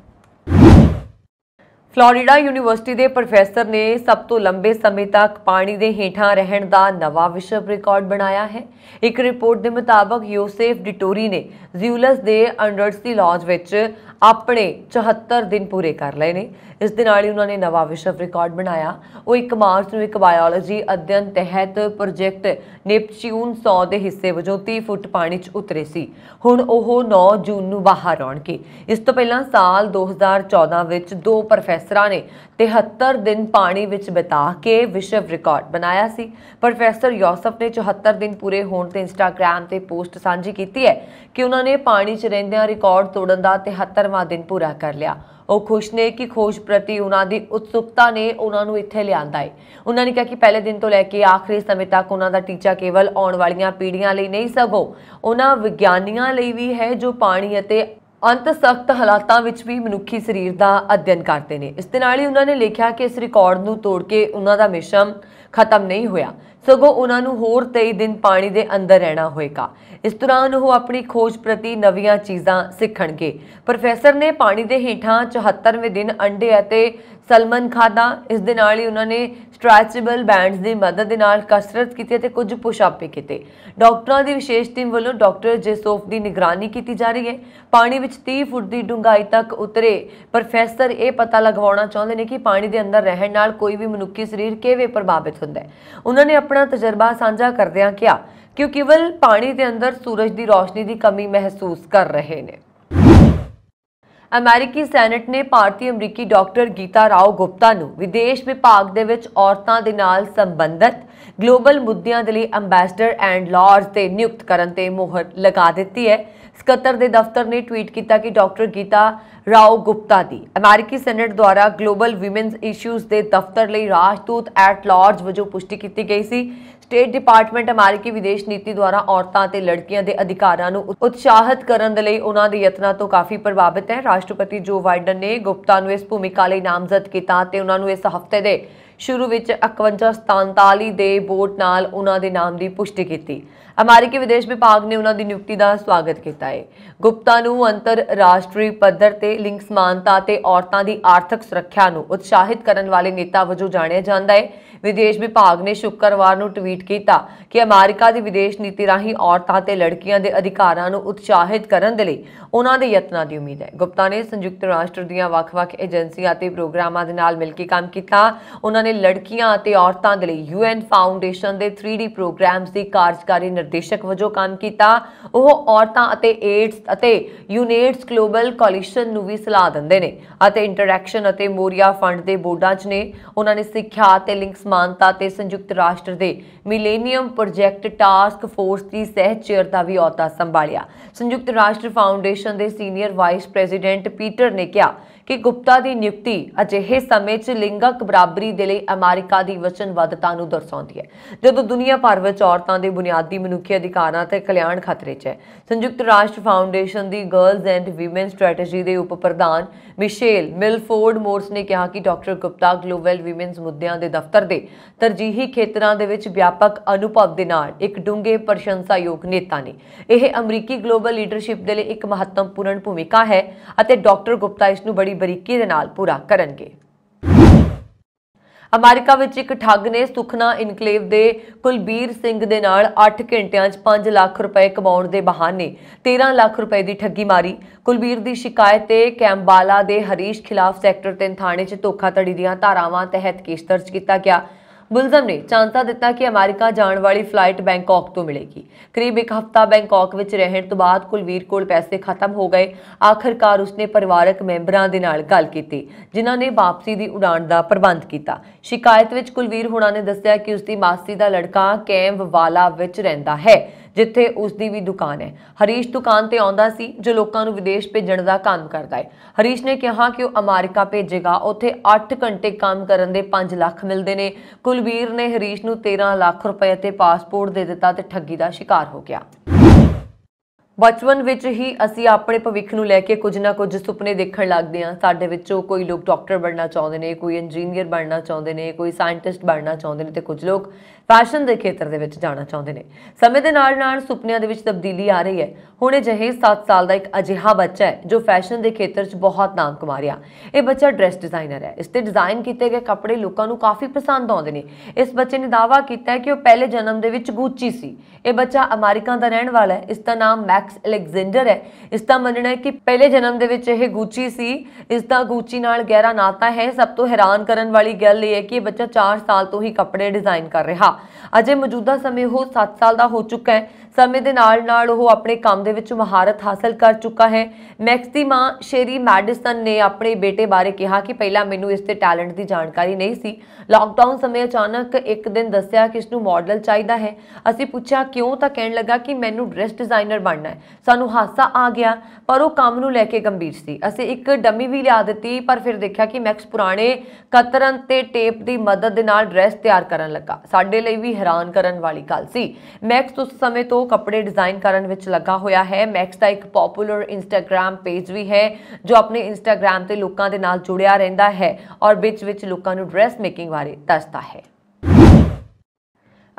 ਫਲੋਰੀਡਾ ਯੂਨੀਵਰਸਿਟੀ ਦੇ ਪ੍ਰੋਫੈਸਰ ਨੇ ਸਭ ਤੋਂ ਲੰਬੇ ਸਮੇਂ ਤੱਕ ਪਾਣੀ ਦੇ ਹੇਠਾਂ ਰਹਿਣ ਦਾ ਨਵਾਂ ਵਿਸ਼ਵ ਰਿਕਾਰਡ ਬਣਾਇਆ ਹੈ ਇੱਕ ਰਿਪੋਰਟ ਦੇ ਮੁਤਾਬਕ ਯੋਸੇਫ ਡਿਟੋਰੀ ਨੇ ਜ਼ਿਊਲਸ ਦੇ ਅੰਡਰਸੀ ਲੌਜ ਵਿੱਚ ਆਪਣੇ 74 ਦਿਨ ਪੂਰੇ ਕਰ ਲਏ ਨੇ ਇਸ ਦੇ ਨਾਲ ਹੀ ਉਹਨਾਂ ਨੇ ਨਵਾਂ ਵਿਸ਼ਵ ਰਿਕਾਰਡ ਬਣਾਇਆ ਉਹ 1 ਮਾਰਚ ਨੂੰ ਇੱਕ ਬਾਇਓਲੋਜੀ ਅਧਿਐਨ ਤਹਿਤ ਪ੍ਰੋਜੈਕਟ ਨੈਪਚਿਊਨ 100 ਦੇ ਹਿੱਸੇ ਵਜੋਂ 30 ਫੁੱਟ ਪਾਣੀ 'ਚ ਉਤਰੇ ਸੀ ਹੁਣ ਉਹ 9 ਜੂਨ ਨੂੰ ਬਾਹਰ ਆਉਣਗੇ ਇਸ ਤੋਂ ਪਹਿਲਾਂ ਸਾਲ 2014 ਵਿੱਚ ਦੋ ਪ੍ਰੋਫੈਸਰਾਂ ਨੇ 73 ਦਿਨ ਪਾਣੀ ਵਿੱਚ ਬਿਤਾ ਕੇ ਵਿਸ਼ਵ ਰਿਕਾਰਡ ਬਣਾਇਆ ਸੀ ਪ੍ਰੋਫੈਸਰ ਯੋਸਫ ਨੇ 74 ਦਿਨ ਪੂਰੇ ਹੋਣ ਤੇ ਇੰਸਟਾਗ੍ਰam ਤੇ ਪੋਸਟ ਸਾਂਝੀ ਕੀਤੀ ਹੈ ਕਿ ਉਹਨਾਂ ਨੇ ਪਾਣੀ 'ਚ ਰਹਿੰਦਿਆਂ ਰਿਕਾਰਡ ਤੋੜਨ ਦਾ 73 18ਵਾਂ ਦਿਨ ਪੂਰਾ ਕਰ ਲਿਆ ਉਹ ਖੁਸ਼ ਨੇ ਕਿ ਖੋਜ ਪ੍ਰਤੀ ਉਹਨਾਂ ਦੀ ਉਤਸੁਕਤਾ ਨੇ ਉਹਨਾਂ ਨੂੰ ਇੱਥੇ ਲਿਆਂਦਾ ਹੈ ਉਹਨਾਂ ਨੇ ਕਿਹਾ ਕਿ ਪਹਿਲੇ ਦਿਨ ਤੋਂ ਲੈ ਕੇ ਆਖਰੀ ਸਮੇਂ ਤੱਕ ਉਹਨਾਂ ਦਾ ਟੀਚਾ ਕੇਵਲ ਆਉਣ ਵਾਲੀਆਂ ਪੀੜ੍ਹੀਆਂ ਲਈ ਨਹੀਂ ਸਗੋਂ ਉਹਨਾਂ ਵਿਗਿਆਨੀਆਂ ਲਈ ਵੀ ਹੈ ਜੋ ਪਾਣੀ ਅਤੇ ਅੰਤ ਸਖਤ ਹਾਲਾਤਾਂ ਵਿੱਚ ਵੀ ਮਨੁੱਖੀ ਸਰੀਰ ਦਾ ਅਧਿਐਨ ਕਰਦੇ ਨੇ ਇਸ ਦੇ ਨਾਲ ਹੀ ਉਹਨਾਂ ਨੇ ਲਿਖਿਆ ਕਿ ਇਸ ਰਿਕਾਰਡ ਨੂੰ ਤੋੜ ਕੇ ਉਹਨਾਂ ਦਾ ਮਿਸ਼ਨ ਖਤਮ ਨਹੀਂ ਹੋਇਆ ਸਗੋਂ ਉਹਨਾਂ ਨੂੰ ਹੋਰ 23 ਦਿਨ ਪਾਣੀ ਦੇ ਅੰਦਰ ਰਹਿਣਾ ਹੋਏਗਾ ਇਸ ਦੌਰਾਨ ਉਹ ਆਪਣੀ ਖੋਜ ਪ੍ਰਤੀ ਨਵੀਆਂ ਚੀਜ਼ਾਂ ਸਿੱਖਣਗੇ ਪ੍ਰੋਫੈਸਰ ਨੇ ਪਾਣੀ ਦੇ ਹੇਠਾਂ 74ਵੇਂ ਦਿਨ ਅੰਡੇ ਅਤੇ ਸਲਮਨ ਖਾਦਾ ਇਸ ਦੇ ਨਾਲ ਹੀ ਉਹਨਾਂ ਨੇ ਸਟ੍ਰੈਚੇਬਲ ਬੈਂਡਸ ਦੀ ਮਦਦ ਦੇ ਨਾਲ ਕਸਰਤ ਕੀਤੀ ਅਤੇ ਕੁਝ ਪੁਸ਼ਅਪ ਵੀ ਕੀਤੇ ਡਾਕਟਰਾਂ ਦੀ ਵਿਸ਼ੇਸ਼ ਟੀਮ ਵੱਲੋਂ ਡਾਕਟਰ ਜੇਸੋਫ ਦੀ ਨਿਗਰਾਨੀ ਕੀਤੀ ਜਾ ਰਹੀ ਹੈ ਪਾਣੀ ਵਿੱਚ 30 ਫੁੱਟ ਦੀ ਡੂੰਘਾਈ ਤੱਕ ਉਤਰੇ ਪ੍ਰੋਫੈਸਰ ਇਹ ਪਤਾ ਲਗਵਾਉਣਾ ਚਾਹੁੰਦੇ ਨੇ ਕਿ ਪਾਣੀ ਦੇ ਅੰਦਰ ਰਹਿਣ ਨਾਲ ਕੋਈ ਵੀ ਮਨੁੱਖੀ ਸਰੀਰ ਕਿਵੇਂ ਪ੍ਰਭਾਵਿਤ ਹੁੰਦਾ ਹੈ ਉਹਨਾਂ ਨੇ ਆਪਣਾ ਤਜਰਬਾ ਸਾਂਝਾ ਕਰਦਿਆਂ ਕਿਹਾ ਕਿ ਕੇਵਲ ਪਾਣੀ ਦੇ ਅੰਦਰ ਸੂਰਜ ਦੀ ਰੋਸ਼ਨੀ ਦੀ ਕਮੀ ਮਹਿਸੂਸ ਕਰ ਰਹੇ ਨੇ ਅਮਰੀਕੀ ਸੈਨੇਟ ਨੇ ਭਾਰਤੀ ਅਮਰੀਕੀ ਡਾਕਟਰ ਗੀਤਾ ਰਾਓ ਗੁਪਤਾ ਨੂੰ ਵਿਦੇਸ਼ ਵਿਭਾਗ ਦੇ ਵਿੱਚ ਔਰਤਾਂ ਦੇ ਨਾਲ ਸੰਬੰਧਤ ਗਲੋਬਲ ਮੁੱਦਿਆਂ ਦੇ ਲਈ ਐਮਬੈਸਡਰ ਐਂਡ ਲਾਰਜ ਤੇ ਨਿਯੁਕਤ ਕਰਨ ਤੇ ਮੋਹਰ ਲਗਾ ਦਿੱਤੀ ਹੈ ਸਕੱਤਰ ਦੇ ਦਫ਼ਤਰ ਨੇ ਟਵੀਟ ਕੀਤਾ ਕਿ ਡਾਕਟਰ ਗੀਤਾ ਰਾਓ ਗੁਪਤਾ ਦੀ ਅਮਰੀਕੀ ਸੈਨੇਟ ਦੁਆਰਾ ਗਲੋਬਲ ਔਮਨਸ ਇਸ਼ੂਜ਼ ਦੇ ਦਫ਼ਤਰ ਲਈ ਰਾਜਦੂਤ ਐਟ ਲਾਰਜ ਵਜੋਂ ਪੁਸ਼ਟੀ ਕੀਤੀ ਗਈ ਸੀ ਸਟੇਟ ਡਿਪਾਰਟਮੈਂਟ ਅਮਰੀਕੀ ਵਿਦੇਸ਼ ਨੀਤੀ ਦੁਆਰਾ ਔਰਤਾਂ ਤੇ ਲੜਕੀਆਂ ਦੇ ਅਧਿਕਾਰਾਂ ਨੂੰ ਉਤਸ਼ਾਹਿਤ ਕਰਨ ਦੇ ਲਈ ਉਹਨਾਂ ਦੇ ਯਤਨਾਂ ਤੋਂ ਕਾਫੀ ਪ੍ਰਭਾਵਿਤ ਹੈ ਰਾਸ਼ਟਰਪਤੀ ਜੋ ਬਾਈਡਨ ਨੇ ਗੁਪਤਾ ਨੂੰ ਇਸ ਭੂਮਿਕਾ ਲਈ ਨਾਮਜ਼ਦ ਕੀਤਾ ਤੇ ਉਹਨਾਂ ਨੂੰ ਇਸ ਹਫ਼ਤੇ ਦੇ ਸ਼ੁਰੂ ਵਿੱਚ 5147 ਦੇ ਵੋਟ ਨਾਲ ਉਹਨਾਂ ਦੇ ਨਾਮ ਦੀ ਪੁਸ਼ਟੀ ਕੀਤੀ ਅਮਰੀਕੀ ਵਿਦੇਸ਼ ਵਿਭਾਗ ਨੇ ਉਹਨਾਂ ਦੀ ਨਿਯੁਕਤੀ ਦਾ ਸਵਾਗਤ ਕੀਤਾ ਹੈ ਗੁਪਤਾ ਨੂੰ ਅੰਤਰਰਾਸ਼ਟਰੀ ਪੱਧਰ ਤੇ ਲਿੰਗ ਸਮਾਨਤਾ ਤੇ ਔਰਤਾਂ ਦੀ ਆਰਥਿਕ ਸੁਰੱਖਿਆ ਨੂੰ ਉਤਸ਼ਾਹਿਤ ਕਰਨ ਵਾਲੇ ਨੇਤਾ ਵਜੋਂ ਜਾਣਿਆ ਜਾਂਦਾ ਹੈ ਵਿਦੇਸ਼ ਵਿਭਾਗ ਨੇ ਸ਼ੁੱਕਰਵਾਰ ਨੂੰ ਟਵੀਟ ਕੀਤਾ ਕਿ ਅਮਰੀਕਾ ਦੀ ਵਿਦੇਸ਼ ਨੀਤੀ ਰਾਹੀਂ ਔਰਤਾਂ ਤੇ ਲੜਕੀਆਂ ਦੇ ਅਧਿਕਾਰਾਂ ਨੂੰ ਉਤਸ਼ਾਹਿਤ ਕਰਨ ਦੇ ਲਈ ਉਹਨਾਂ ਦੇ ਯਤਨਾਂ ਦੀ ਉਮੀਦ ਹੈ ਗੁਪਤਾ ਨੇ ਸੰਯੁਕਤ ਰਾਸ਼ਟਰ ਦੀਆਂ ਵੱਖ-ਵੱਖ ਏਜੰਸੀਆਂ ਤੇ ਪ੍ਰੋਗਰਾਮਾਂ ਦੇ ਨਾਲ ਮਿਲ ਕੇ ਕੰਮ ਕੀਤਾ ਉਹਨਾਂ ਨੇ ਲੜਕੀਆਂ ਅਤੇ ਔਰਤਾਂ ਦੇ ਲਈ ਯੂਐਨ ਫਾਊਂਡੇਸ਼ਨ ਦੇ 3D ਪ੍ਰੋਗਰਾਮਸ ਦੀ ਕਾਰਜਕਾਰੀ ਨਿਰਦੇਸ਼ਕ ਵਜੋਂ ਕੰਮ ਕੀਤਾ ਉਹ ਔਰਤਾਂ ਅਤੇ ਏਡਸ ਅਤੇ ਯੂਨੇਡਸ ਗਲੋਬਲ ਕੋਲੀਸ਼ਨ ਨੂੰ ਵੀ ਸਲਾਹ ਦਿੰਦੇ ਨੇ ਅਤੇ ਇੰਟਰੈਕਸ਼ਨ ਅਤੇ ਮੋਰੀਆ ਫੰਡ ਦੇ ਬੋਰਡਾਂ 'ਚ ਨੇ ਉਹਨਾਂ ਨੇ ਸਿੱਖਿਆ ਅਤੇ ਲਿੰਕਸ ਸਮਾਨਤਾ ਤੇ ਸੰਯੁਕਤ ਰਾਸ਼ਟਰ ਦੇ ਮਿਲੇਨੀਅਮ ਪ੍ਰੋਜੈਕਟ ਟਾਸਕ ਫੋਰਸ ਦੀ ਸਹਿ ਚੇਅਰ ਦਾ ਵੀ ਅਹੁਦਾ ਸੰਭਾਲਿਆ ਸੰਯੁਕਤ ਰਾਸ਼ਟਰ ਫਾਊਂਡੇਸ਼ਨ ਦੇ ਸੀਨੀਅਰ ਵਾਈਸ ਪ੍ਰੈਜ਼ੀਡੈਂਟ ਪੀਟਰ ਨੇ ਕਿਹਾ ਕਿ ਗੁਪਤਾ ਦੀ ਨਿਯੁਕਤੀ ਅਜਿਹੇ ਸਮੇਂ 'ਚ ਲਿੰਗਕ ਬਰਾਬਰੀ ਦੇ ਲਈ ਅਮਰੀਕਾ ਦੀ ਵਚਨਬੱਧਤਾ ਨੂੰ ਦਰਸਾਉਂਦੀ ਹੈ ਜਦੋਂ ਦੁਨੀਆ ਭਰ ਵਿੱਚ ਔਰਤਾਂ ਦੇ ਬੁਨਿਆਦੀ ਮਨੁੱਖੀ ਅਧਿਕਾਰਾਂ ਤੇ ਕਲਿਆਣ ਖਤਰੇ 'ਚ ਹੈ ਸੰਯੁਕਤ ਰਾਸ਼ਟਰ ਫਾਊਂਡੇਸ਼ਨ ਦੀ ਗਰਲਜ਼ ਐਂਡ ਔਮਨ ਸਟ੍ਰੈਟੇਜੀ ਦੇ ਉਪ ਪ੍ਰਧਾਨ ਮਿਸ਼ੇਲ ਮਿਲਫੋਰਡ ਮੋਰਸ ਨੇ ਕਿਹਾ ਕਿ ਡਾਕਟਰ ਗੁਪਤਾ ਗਲੋਬਲ ਔਰਤ ਮੁੱਦਿਆਂ ਦੇ ਦਫ਼ਤਰ ਦੇ ਤਰਜੀਹੀ ਖੇਤਰਾਂ ਦੇ ਵਿੱਚ ਵਿਆਪਕ ਅਨੁਭਵ ਦੇ ਨਾਲ ਇੱਕ ਡੂੰਘੇ ਪ੍ਰਸ਼ੰਸਾਯੋਗ ਨੇਤਾ ਨੇ ਇਹ ਅਮਰੀਕੀ ਗਲੋਬਲ ਲੀਡਰਸ਼ਿਪ ਦੇ ਲਈ ਇੱਕ ਮਹੱਤਵਪੂਰਨ ਭੂਮਿਕਾ ਹੈ ਅਤੇ ਡਾਕਟਰ ਗੁਪਤਾ ਇਸ ਨੂੰ ਬੜੀ ਬਰੀਕੀ ਦੇ ਨਾਲ ਪੂਰਾ ਕਰਨਗੇ ਅਮਰੀਕਾ ਵਿੱਚ ਇੱਕ ਠੱਗ ਨੇ ਸੁਖਨਾ ਇਨਕਲੇਵ ਦੇ ਕੁਲਬੀਰ ਸਿੰਘ ਦੇ ਨਾਲ 8 ਘੰਟਿਆਂ 'ਚ 5 ਲੱਖ ਰੁਪਏ ਕਮਾਉਣ ਦੇ ਬਹਾਨੇ 13 ਲੱਖ ਰੁਪਏ ਦੀ ਠੱਗੀ ਮਾਰੀ ਕੁਲਬੀਰ ਦੀ ਸ਼ਿਕਾਇਤ ਤੇ ਕੈਂਬਾਲਾ ਦੇ ਹਰੀਸ਼ ਖਿਲਾਫ ਸੈਕਟਰ 3 ਥਾਣੇ 'ਚ ਧੋਖਾਧੜੀ ਦੀਆਂ ਧਾਰਾਵਾਂ ਤਹਿਤ ਕੇਸ ਦਰਜ ਕੀਤਾ ਗਿਆ ਮੁਲਜ਼ਮ ਨੇ ਚਾਂਤਾ ਦਿੱਤਾ ਕਿ ਅਮਰੀਕਾ ਜਾਣ ਵਾਲੀ ਫਲਾਈਟ ਬੈਂਕਾਕ ਤੋਂ ਮਿਲੇਗੀ ਕਰੀਬ ਇੱਕ ਹਫ਼ਤਾ ਬੈਂਕਾਕ ਵਿੱਚ ਰਹਿਣ ਤੋਂ ਬਾਅਦ ਕੁਲਵੀਰ ਕੋਲ ਪੈਸੇ ਖਤਮ ਹੋ ਗਏ ਆਖਰਕਾਰ ਉਸਨੇ ਪਰਿਵਾਰਕ ਮੈਂਬਰਾਂ ਦੇ ਨਾਲ ਗੱਲ ਕੀਤੀ ਜਿਨ੍ਹਾਂ ਨੇ ਵਾਪਸੀ ਦੀ ਉਡਾਣ ਦਾ ਪ੍ਰਬੰਧ ਕੀਤਾ ਸ਼ਿਕਾਇਤ ਵਿੱਚ ਕੁਲਵੀਰ ਹੁਣਾਂ ਨੇ ਦੱਸਿਆ ਕਿ ਉਸਦੀ ਮਾਸੀ ਦਾ ਲੜਕਾ ਕੈਂਵ ਵਾਲਾ ਵਿੱਚ ਰਹਿੰਦਾ ਹੈ ਜਿੱਥੇ ਉਸ ਦੀ ਵੀ ਦੁਕਾਨ ਹੈ ਹਰੀਸ਼ ਦੁਕਾਨ ਤੇ ਆਉਂਦਾ ਸੀ ਜੋ ਲੋਕਾਂ ਨੂੰ ਵਿਦੇਸ਼ ਭੇਜਣ ਦਾ ਕੰਮ ਕਰਦਾ ਹੈ ਹਰੀਸ਼ ਨੇ ਕਿਹਾ ਕਿ ਉਹ ਅਮਰੀਕਾ ਭੇਜੇਗਾ ਉੱਥੇ 8 ਘੰਟੇ ਕੰਮ ਕਰਨ ਦੇ 5 ਲੱਖ ਮਿਲਦੇ ਨੇ ਕੁਲਵੀਰ ਨੇ ਹਰੀਸ਼ ਨੂੰ 13 ਲੱਖ ਰੁਪਏ ਤੇ ਪਾਸਪੋਰਟ ਦੇ ਦਿੱਤਾ ਤੇ ਠੱਗੀ ਦਾ ਸ਼ਿਕਾਰ ਹੋ ਗਿਆ ਬਚਪਨ ਵਿੱਚ ਹੀ ਅਸੀਂ ਆਪਣੇ ਭਵਿੱਖ ਨੂੰ ਲੈ ਕੇ ਕੁਝ ਨਾ ਕੁਝ ਸੁਪਨੇ ਦੇਖਣ ਲੱਗਦੇ ਹਾਂ ਸਾਡੇ ਵਿੱਚੋਂ ਕੋਈ ਲੋਕ ਡਾਕਟਰ ਬਣਨਾ ਚਾਹੁੰਦੇ ਨੇ ਕੋਈ ਇੰਜੀਨੀਅਰ ਬਣਨਾ ਚਾਹੁੰਦੇ ਨੇ ਕੋਈ ਸਾਇੰਟਿਸਟ ਬਣਨਾ ਚਾਹੁੰਦੇ ਨੇ ਤੇ ਕੁਝ ਲੋਕ ਫੈਸ਼ਨ ਦੇ ਖੇਤਰ ਦੇ ਵਿੱਚ ਜਾਣਾ ਚਾਹੁੰਦੇ ਨੇ ਸਮੇਂ ਦੇ ਨਾਲ-ਨਾਲ ਸੁਪਨਿਆਂ ਦੇ ਵਿੱਚ ਤਬਦੀਲੀ ਆ ਰਹੀ ਹੈ ਹੁਣ ਇਹ ਜਹੇ 7 ਸਾਲ ਦਾ ਇੱਕ ਅਜਿਹਾ ਬੱਚਾ ਹੈ ਜੋ ਫੈਸ਼ਨ ਦੇ ਖੇਤਰ 'ਚ ਬਹੁਤ ਨਾਮ ਕਮਾ ਰਿਹਾ ਇਹ ਬੱਚਾ ਡਰੈਸ ਡਿਜ਼ਾਈਨਰ ਹੈ ਇਸ ਤੇ ਡਿਜ਼ਾਈਨ ਕੀਤੇ ਗਏ ਕੱਪੜੇ ਲੋਕਾਂ ਨੂੰ ਕਾਫੀ ਪਸੰਦ ਆਉਂਦੇ ਨੇ ਇਸ ਬੱਚੇ ਨੇ ਦਾਵਾ ਕੀਤਾ ਹੈ ਕਿ ਉਹ ਪਹਿਲੇ ਜਨਮ ਦੇ ਵਿੱਚ ਗੂਚੀ ਸੀ ਇਹ ਬੱਚਾ ਅਮਰੀਕਾ ਦਾ ਰਹਿਣ ਵਾਲਾ ਹੈ ਇਸ ਦਾ ਨਾਮ ਮੈਕਸ ਅਲੈਗਜ਼ੈਂਡਰ ਹੈ ਇਸ ਦਾ ਮੰਨਣਾ ਹੈ ਕਿ ਪਹਿਲੇ ਜਨਮ ਦੇ ਵਿੱਚ ਇਹ ਗੂਚੀ ਸੀ ਇਸ ਦਾ ਗੂਚੀ ਨਾਲ ਗਹਿਰਾ ਨਾਤਾ ਹੈ ਸਭ ਤੋਂ ਹੈਰਾਨ ਕਰਨ ਵਾਲੀ ਗੱਲ ਇਹ ਹੈ ਕਿ ਇਹ ਬੱਚਾ 4 ਸਾਲ ਤੋਂ ਹੀ ਕੱਪੜੇ ਡਿਜ਼ਾਈਨ ਕਰ ਰਿਹਾ ਅਜੇ ਮੌਜੂਦਾ ਸਮੇਂ ਉਹ 7 ਸਾਲ ਦਾ ਹੋ ਚੁੱਕਾ ਹੈ ਸਮੇਂ ਦੇ ਨਾਲ ਨਾਲ ਉਹ ਆਪਣੇ ਕੰਮ ਦੇ ਵਿੱਚ ਮਹਾਰਤ ਹਾਸਲ ਕਰ ਚੁੱਕਾ ਹੈ ਮੈਕਸ ਦੀ ਮਾਂ ਸ਼ੇਰੀ ਮੈਡਿਸਨ ਨੇ ਆਪਣੇ ਬੇਟੇ ਬਾਰੇ ਕਿਹਾ ਕਿ ਪਹਿਲਾਂ ਮੈਨੂੰ ਇਸ ਦੇ ਟੈਲੈਂਟ ਦੀ ਜਾਣਕਾਰੀ ਨਹੀਂ ਸੀ ਲਾਕਡਾਊਨ ਸਮੇਂ ਅਚਾਨਕ ਇੱਕ ਦਿਨ ਦੱਸਿਆ ਕਿ ਇਸ ਨੂੰ ਮਾਡਲ ਚਾਹੀਦਾ ਹੈ ਅਸੀਂ ਪੁੱਛਿਆ ਕਿਉਂ ਤਾਂ ਕਹਿਣ ਲੱਗਾ ਕਿ ਮੈਨੂੰ ਡਰੈਸ ਡਿਜ਼ਾਈਨਰ ਬਣਨਾ ਹੈ ਸਾਨੂੰ ਹਾਸਾ ਆ ਗਿਆ ਪਰ ਉਹ ਕੰਮ ਨੂੰ ਲੈ ਕੇ ਗੰਭੀਰ ਸੀ ਅਸੀਂ ਇੱਕ ਡਮੀ ਵੀ ਲਿਆ ਦਿੱਤੀ ਪਰ ਫਿਰ ਦੇਖਿਆ ਕਿ ਮੈਕਸ ਪੁਰਾਣੇ ਕਤਰਨ ਤੇ ਟੇਪ ਦੀ ਮਦਦ ਦੇ ਨਾਲ ਡਰੈਸ ਤਿਆਰ ਕਰਨ ਲੱਗਾ ਸਾਡੇ ਲਈ ਵੀ ਹੈਰਾਨ ਕਰਨ ਵਾਲੀ ਗੱਲ ਸੀ ਮੈਕਸ ਉਸ ਸਮੇਂ ਤੋਂ ਕੱਪੜੇ ਡਿਜ਼ਾਈਨ ਕਰਨ ਵਿੱਚ ਲੱਗਾ ਹੋਇਆ ਹੈ ਮੈਕਸ ਦਾ ਇੱਕ ਪਪੂਲਰ ਇੰਸਟਾਗ੍ਰam ਪੇਜ ਵੀ ਹੈ ਜੋ ਆਪਣੇ ਇੰਸਟਾਗ੍ਰam ਤੇ ਲੋਕਾਂ ਦੇ ਨਾਲ ਜੁੜਿਆ ਰਹਿੰਦਾ ਹੈ ਔਰ ਵਿੱਚ ਵਿੱਚ ਲੋਕਾਂ ਨੂੰ ਡਰੈਸ ਮੇਕਿੰਗ ਬਾਰੇ ਦੱਸਦਾ ਹੈ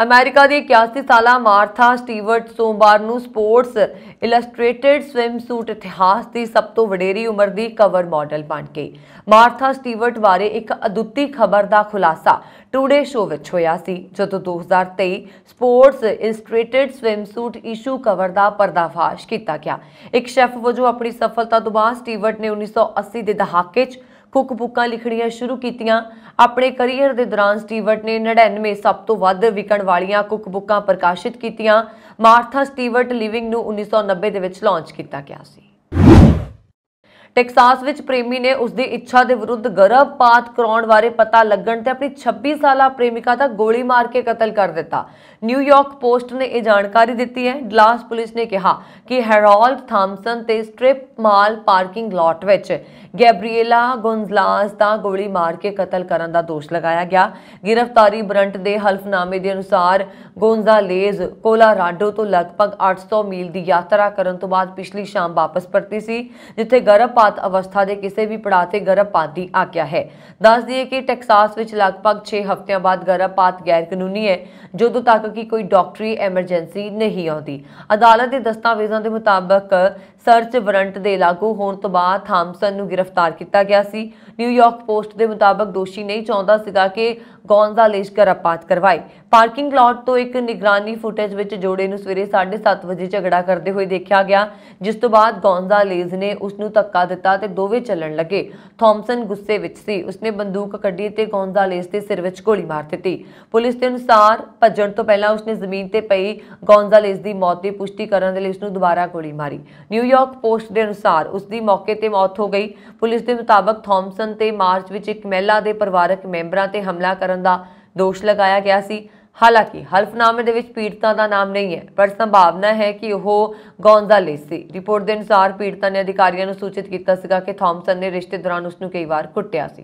ਅਮਰੀਕਾ ਦੀ 81 ਸਾਲਾ ਮਾਰਥਾ ਸਟੀਵਰਟ ਸੋਮਵਾਰ ਨੂੰ ਸਪੋਰਟਸ ਇਲਸਟ੍ਰੇਟਿਡ ਸੂਟ ਇਤਿਹਾਸ ਦੀ ਸਭ ਤੋਂ ਵਡੇਰੀ ਉਮਰ ਦੀ ਕਵਰ ਮਾਡਲ ਬਣ ਕੇ ਮਾਰਥਾ ਸਟੀਵਰਟ ਬਾਰੇ ਇੱਕ ਅਦੁੱਤੀ ਖਬਰ ਦਾ ਖੁਲਾਸਾ ਟੂਡੇ ਸ਼ੋਅ ਵਿੱਚ ਹੋਇਆ ਸੀ ਜਦੋਂ 2023 sports illustrated suit issue cover ਦਾ ਪਰਦਾਫਾਸ਼ ਕੀਤਾ ਗਿਆ ਇੱਕ ਸ਼ੈਫ ਵਜੋਂ ਆਪਣੀ ਸਫਲਤਾ ਤੋਂ ਬਾਅਦ ਸਟੀਵਰਟ ਨੇ 1980 ਦੇ ਦਹਾਕੇ 'ਚ ਕੁੱਕ ਬੁੱਕਾਂ ਲਿਖਣੀਆਂ ਸ਼ੁਰੂ ਕੀਤੀਆਂ ਆਪਣੇ ਕੈਰੀਅਰ ਦੇ ਦੌਰਾਨ ਸਟੀਵਰਟ ਨੇ 99 ਸਭ ਤੋਂ ਵੱਧ ਵਿਕਣ ਵਾਲੀਆਂ ਕੁੱਕਬੁੱਕਾਂ ਪ੍ਰਕਾਸ਼ਿਤ ਕੀਤੀਆਂ ਮਾਰਥਾ ਸਟੀਵਰਟ ਲਿਵਿੰਗ ਨੂੰ 1990 ਦੇ ਵਿੱਚ ਲਾਂਚ ਕੀਤਾ ਗਿਆ ਸੀ ਟੈਕਸਾਸ ਵਿੱਚ ਪ੍ਰੇਮੀ ਨੇ ਉਸ ਦੀ ਇੱਛਾ ਦੇ ਵਿਰੁੱਧ ਗਰਭਪਾਤ ਕਰਾਉਣ ਬਾਰੇ ਪਤਾ ਲੱਗਣ ਤੇ ਆਪਣੀ 26 ਸਾਲਾ ਪ੍ਰੇਮਿਕਾ ਦਾ ਗੋਲੀ ਮਾਰ ਕੇ ਕਤਲ ਕਰ ਦਿੱਤਾ ਨਿਊਯਾਰਕ ਪੋਸਟ ਨੇ ਇਹ ਜਾਣਕਾਰੀ ਦਿੱਤੀ ਹੈ ਡਲਾਸ ਪੁਲਿਸ ਨੇ ਕਿਹਾ ਕਿ ਹੈਰੋਲਡ ਥਾਮਸਨ ਤੇ ਸਟ੍ਰਿਪ ਮਾਲ ਪਾਰਕਿੰਗ ਲਾਟ ਵਿੱਚ ਗੈਬਰੀਏਲਾ ਗੁੰਜ਼ਲਾਸ ਦਾ ਗੋਲੀ ਮਾਰ ਕੇ ਕਤਲ ਕਰਨ ਦਾ ਦੋਸ਼ ਲਗਾਇਆ ਗਿਆ ਗ੍ਰਿਫਤਾਰੀ ਬਰੰਟ ਦੇ ਹਲਫਨਾਮੇ ਦੇ ਅਨੁਸਾਰ ਗੋਨਜ਼ਾਲੇਜ਼ ਕੋਲਾਰਾਡੋ ਤੋਂ ਲਗਭਗ 800 ਮੀਲ ਦੀ ਯਾਤਰਾ ਕਰਨ ਤੋਂ ਬਾਅਦ ਪਿਛਲੀ ਸ਼ਾਮ ਵਾਪਸ ਪਰਤੀ ਸੀ ਜਿੱਥੇ ਗਰਭ ਗਰਭਪਾਤ ਅਵਸਥਾ ਦੇ ਕਿਸੇ ਵੀ ਪੜਾਅ ਤੇ ਗਰਭਪਾਤ ਦੀ ਆਗਿਆ ਹੈ ਦੱਸ ਦਈਏ ਕਿ ਟੈਕਸਾਸ ਵਿੱਚ ਲਗਭਗ 6 ਹਫ਼ਤਿਆਂ ਬਾਅਦ ਗਰਭਪਾਤ ਗੈਰ ਕਾਨੂੰਨੀ ਹੈ ਜਦੋਂ ਤੱਕ ਕਿ ਕੋਈ ਡਾਕਟਰੀ ਐਮਰਜੈਂਸੀ ਨਹੀਂ ਆਉਂਦੀ ਅਦਾਲਤ ਦੇ ਦਸਤਾਵੇਜ਼ਾਂ ਦੇ ਮੁਤਾਬਕ ਸਰਚ ਵਾਰੰਟ ਦੇ ਲਾਗੂ ਹੋਣ ਤੋਂ ਬਾਅਦ ਥਾਮਸਨ ਨੂੰ ਗ੍ਰਿਫਤਾਰ ਕੀਤਾ ਗਿਆ ਸੀ ਨਿਊਯਾਰਕ ਪੋਸਟ ਦੇ ਮੁਤਾਬਕ ਦੋਸ਼ੀ ਨਹੀਂ ਚਾਹੁੰਦਾ ਸੀਗਾ ਕਿ ਗੌਂਜ਼ਾਲੇਸ਼ ਕਰ ਆਪਾਤ ਕਰਵਾਈ ਪਾਰਕਿੰਗ ਲੋਟ ਤੋਂ ਇੱਕ ਨਿਗਰਾਨੀ ਫੁਟੇਜ ਵਿੱਚ ਜੋੜੇ ਨੂੰ ਸਵੇਰੇ 7:30 ਵਜੇ ਝਗੜਾ ਕਰਦੇ ਹੋਏ ਦੇਖਿਆ ਗਿਆ ਜਿਸ ਤੋਂ ਬਾਅਦ ਗੌਂਜ਼ਾਲੇਜ਼ ਨੇ ਉਸ ਨੂੰ ਧੱਕਾ ਦਿੱਤਾ ਤੇ ਦੋਵੇਂ ਚੱਲਣ ਲੱਗੇ ਥਾਮਸਨ ਗੁੱਸੇ ਵਿੱਚ ਸੀ ਉਸਨੇ ਬੰਦੂਕ ਕੱਢੀ ਤੇ ਗੌਂਜ਼ਾਲੇਜ਼ ਦੇ ਸਿਰ ਵਿੱਚ ਗੋਲੀ ਮਾਰ ਦਿੱਤੀ ਪੁਲਿਸ ਦੇ ਅਨੁਸਾਰ ਭੱਜਣ ਤੋਂ ਪਹਿਲਾਂ ਉਸਨੇ ਜ਼ਮੀਨ ਤੇ ਪਈ ਗੌਂਜ਼ਾਲੇਜ਼ ਦੀ ਮੌਤ ਦੀ ਪੁਸ਼ਟੀ ਕਰਨ ਦੇ ਲਈ ਉਸ ਨੂੰ ਦੁਬਾਰਾ ਗੋਲੀ ਮਾਰੀ ਨਿਊਯਾਰਕ ਪੋਸਟ ਦੇ ਅਨੁਸਾਰ ਉਸ ਦੀ ਮੌਕੇ ਤੇ ਮੌਤ ਹੋ ਗਈ ਪੁਲਿਸ ਦੇ ਮੁਤਾਬਕ ਥਾਮਸਨ ਤੇ ਮਾਰਚ ਵਿੱਚ ਇੱਕ ਮਹਿਲਾ ਦੇ ਪਰਿਵਾਰਕ ਮੈਂਬਰਾਂ ਤੇ ਹਮਲਾ ਕਰਨ ਕਰਨ ਦਾ ਦੋਸ਼ ਲਗਾਇਆ ਗਿਆ ਸੀ ਹਾਲਾਂਕਿ ਹਲਫਨਾਮੇ ਦੇ ਵਿੱਚ ਪੀੜਤਾਂ ਦਾ ਨਾਮ ਨਹੀਂ ਹੈ ਪਰ ਸੰਭਾਵਨਾ ਹੈ ਕਿ ਉਹ ਲਈ ਸੀ ਰਿਪੋਰਟ ਦੇ ਅਨੁਸਾਰ ਪੀੜਤਾਂ ਨੇ ਅਧਿਕਾਰੀਆਂ ਨੂੰ ਸੂਚਿਤ ਕੀਤਾ ਸੀਗਾ ਕਿ ਥਾਮਸਨ ਨੇ ਰਿਸ਼ਤੇ ਦੌਰਾਨ ਉਸ ਨੂੰ ਕਈ ਵਾਰ ਕੁੱਟਿਆ ਸੀ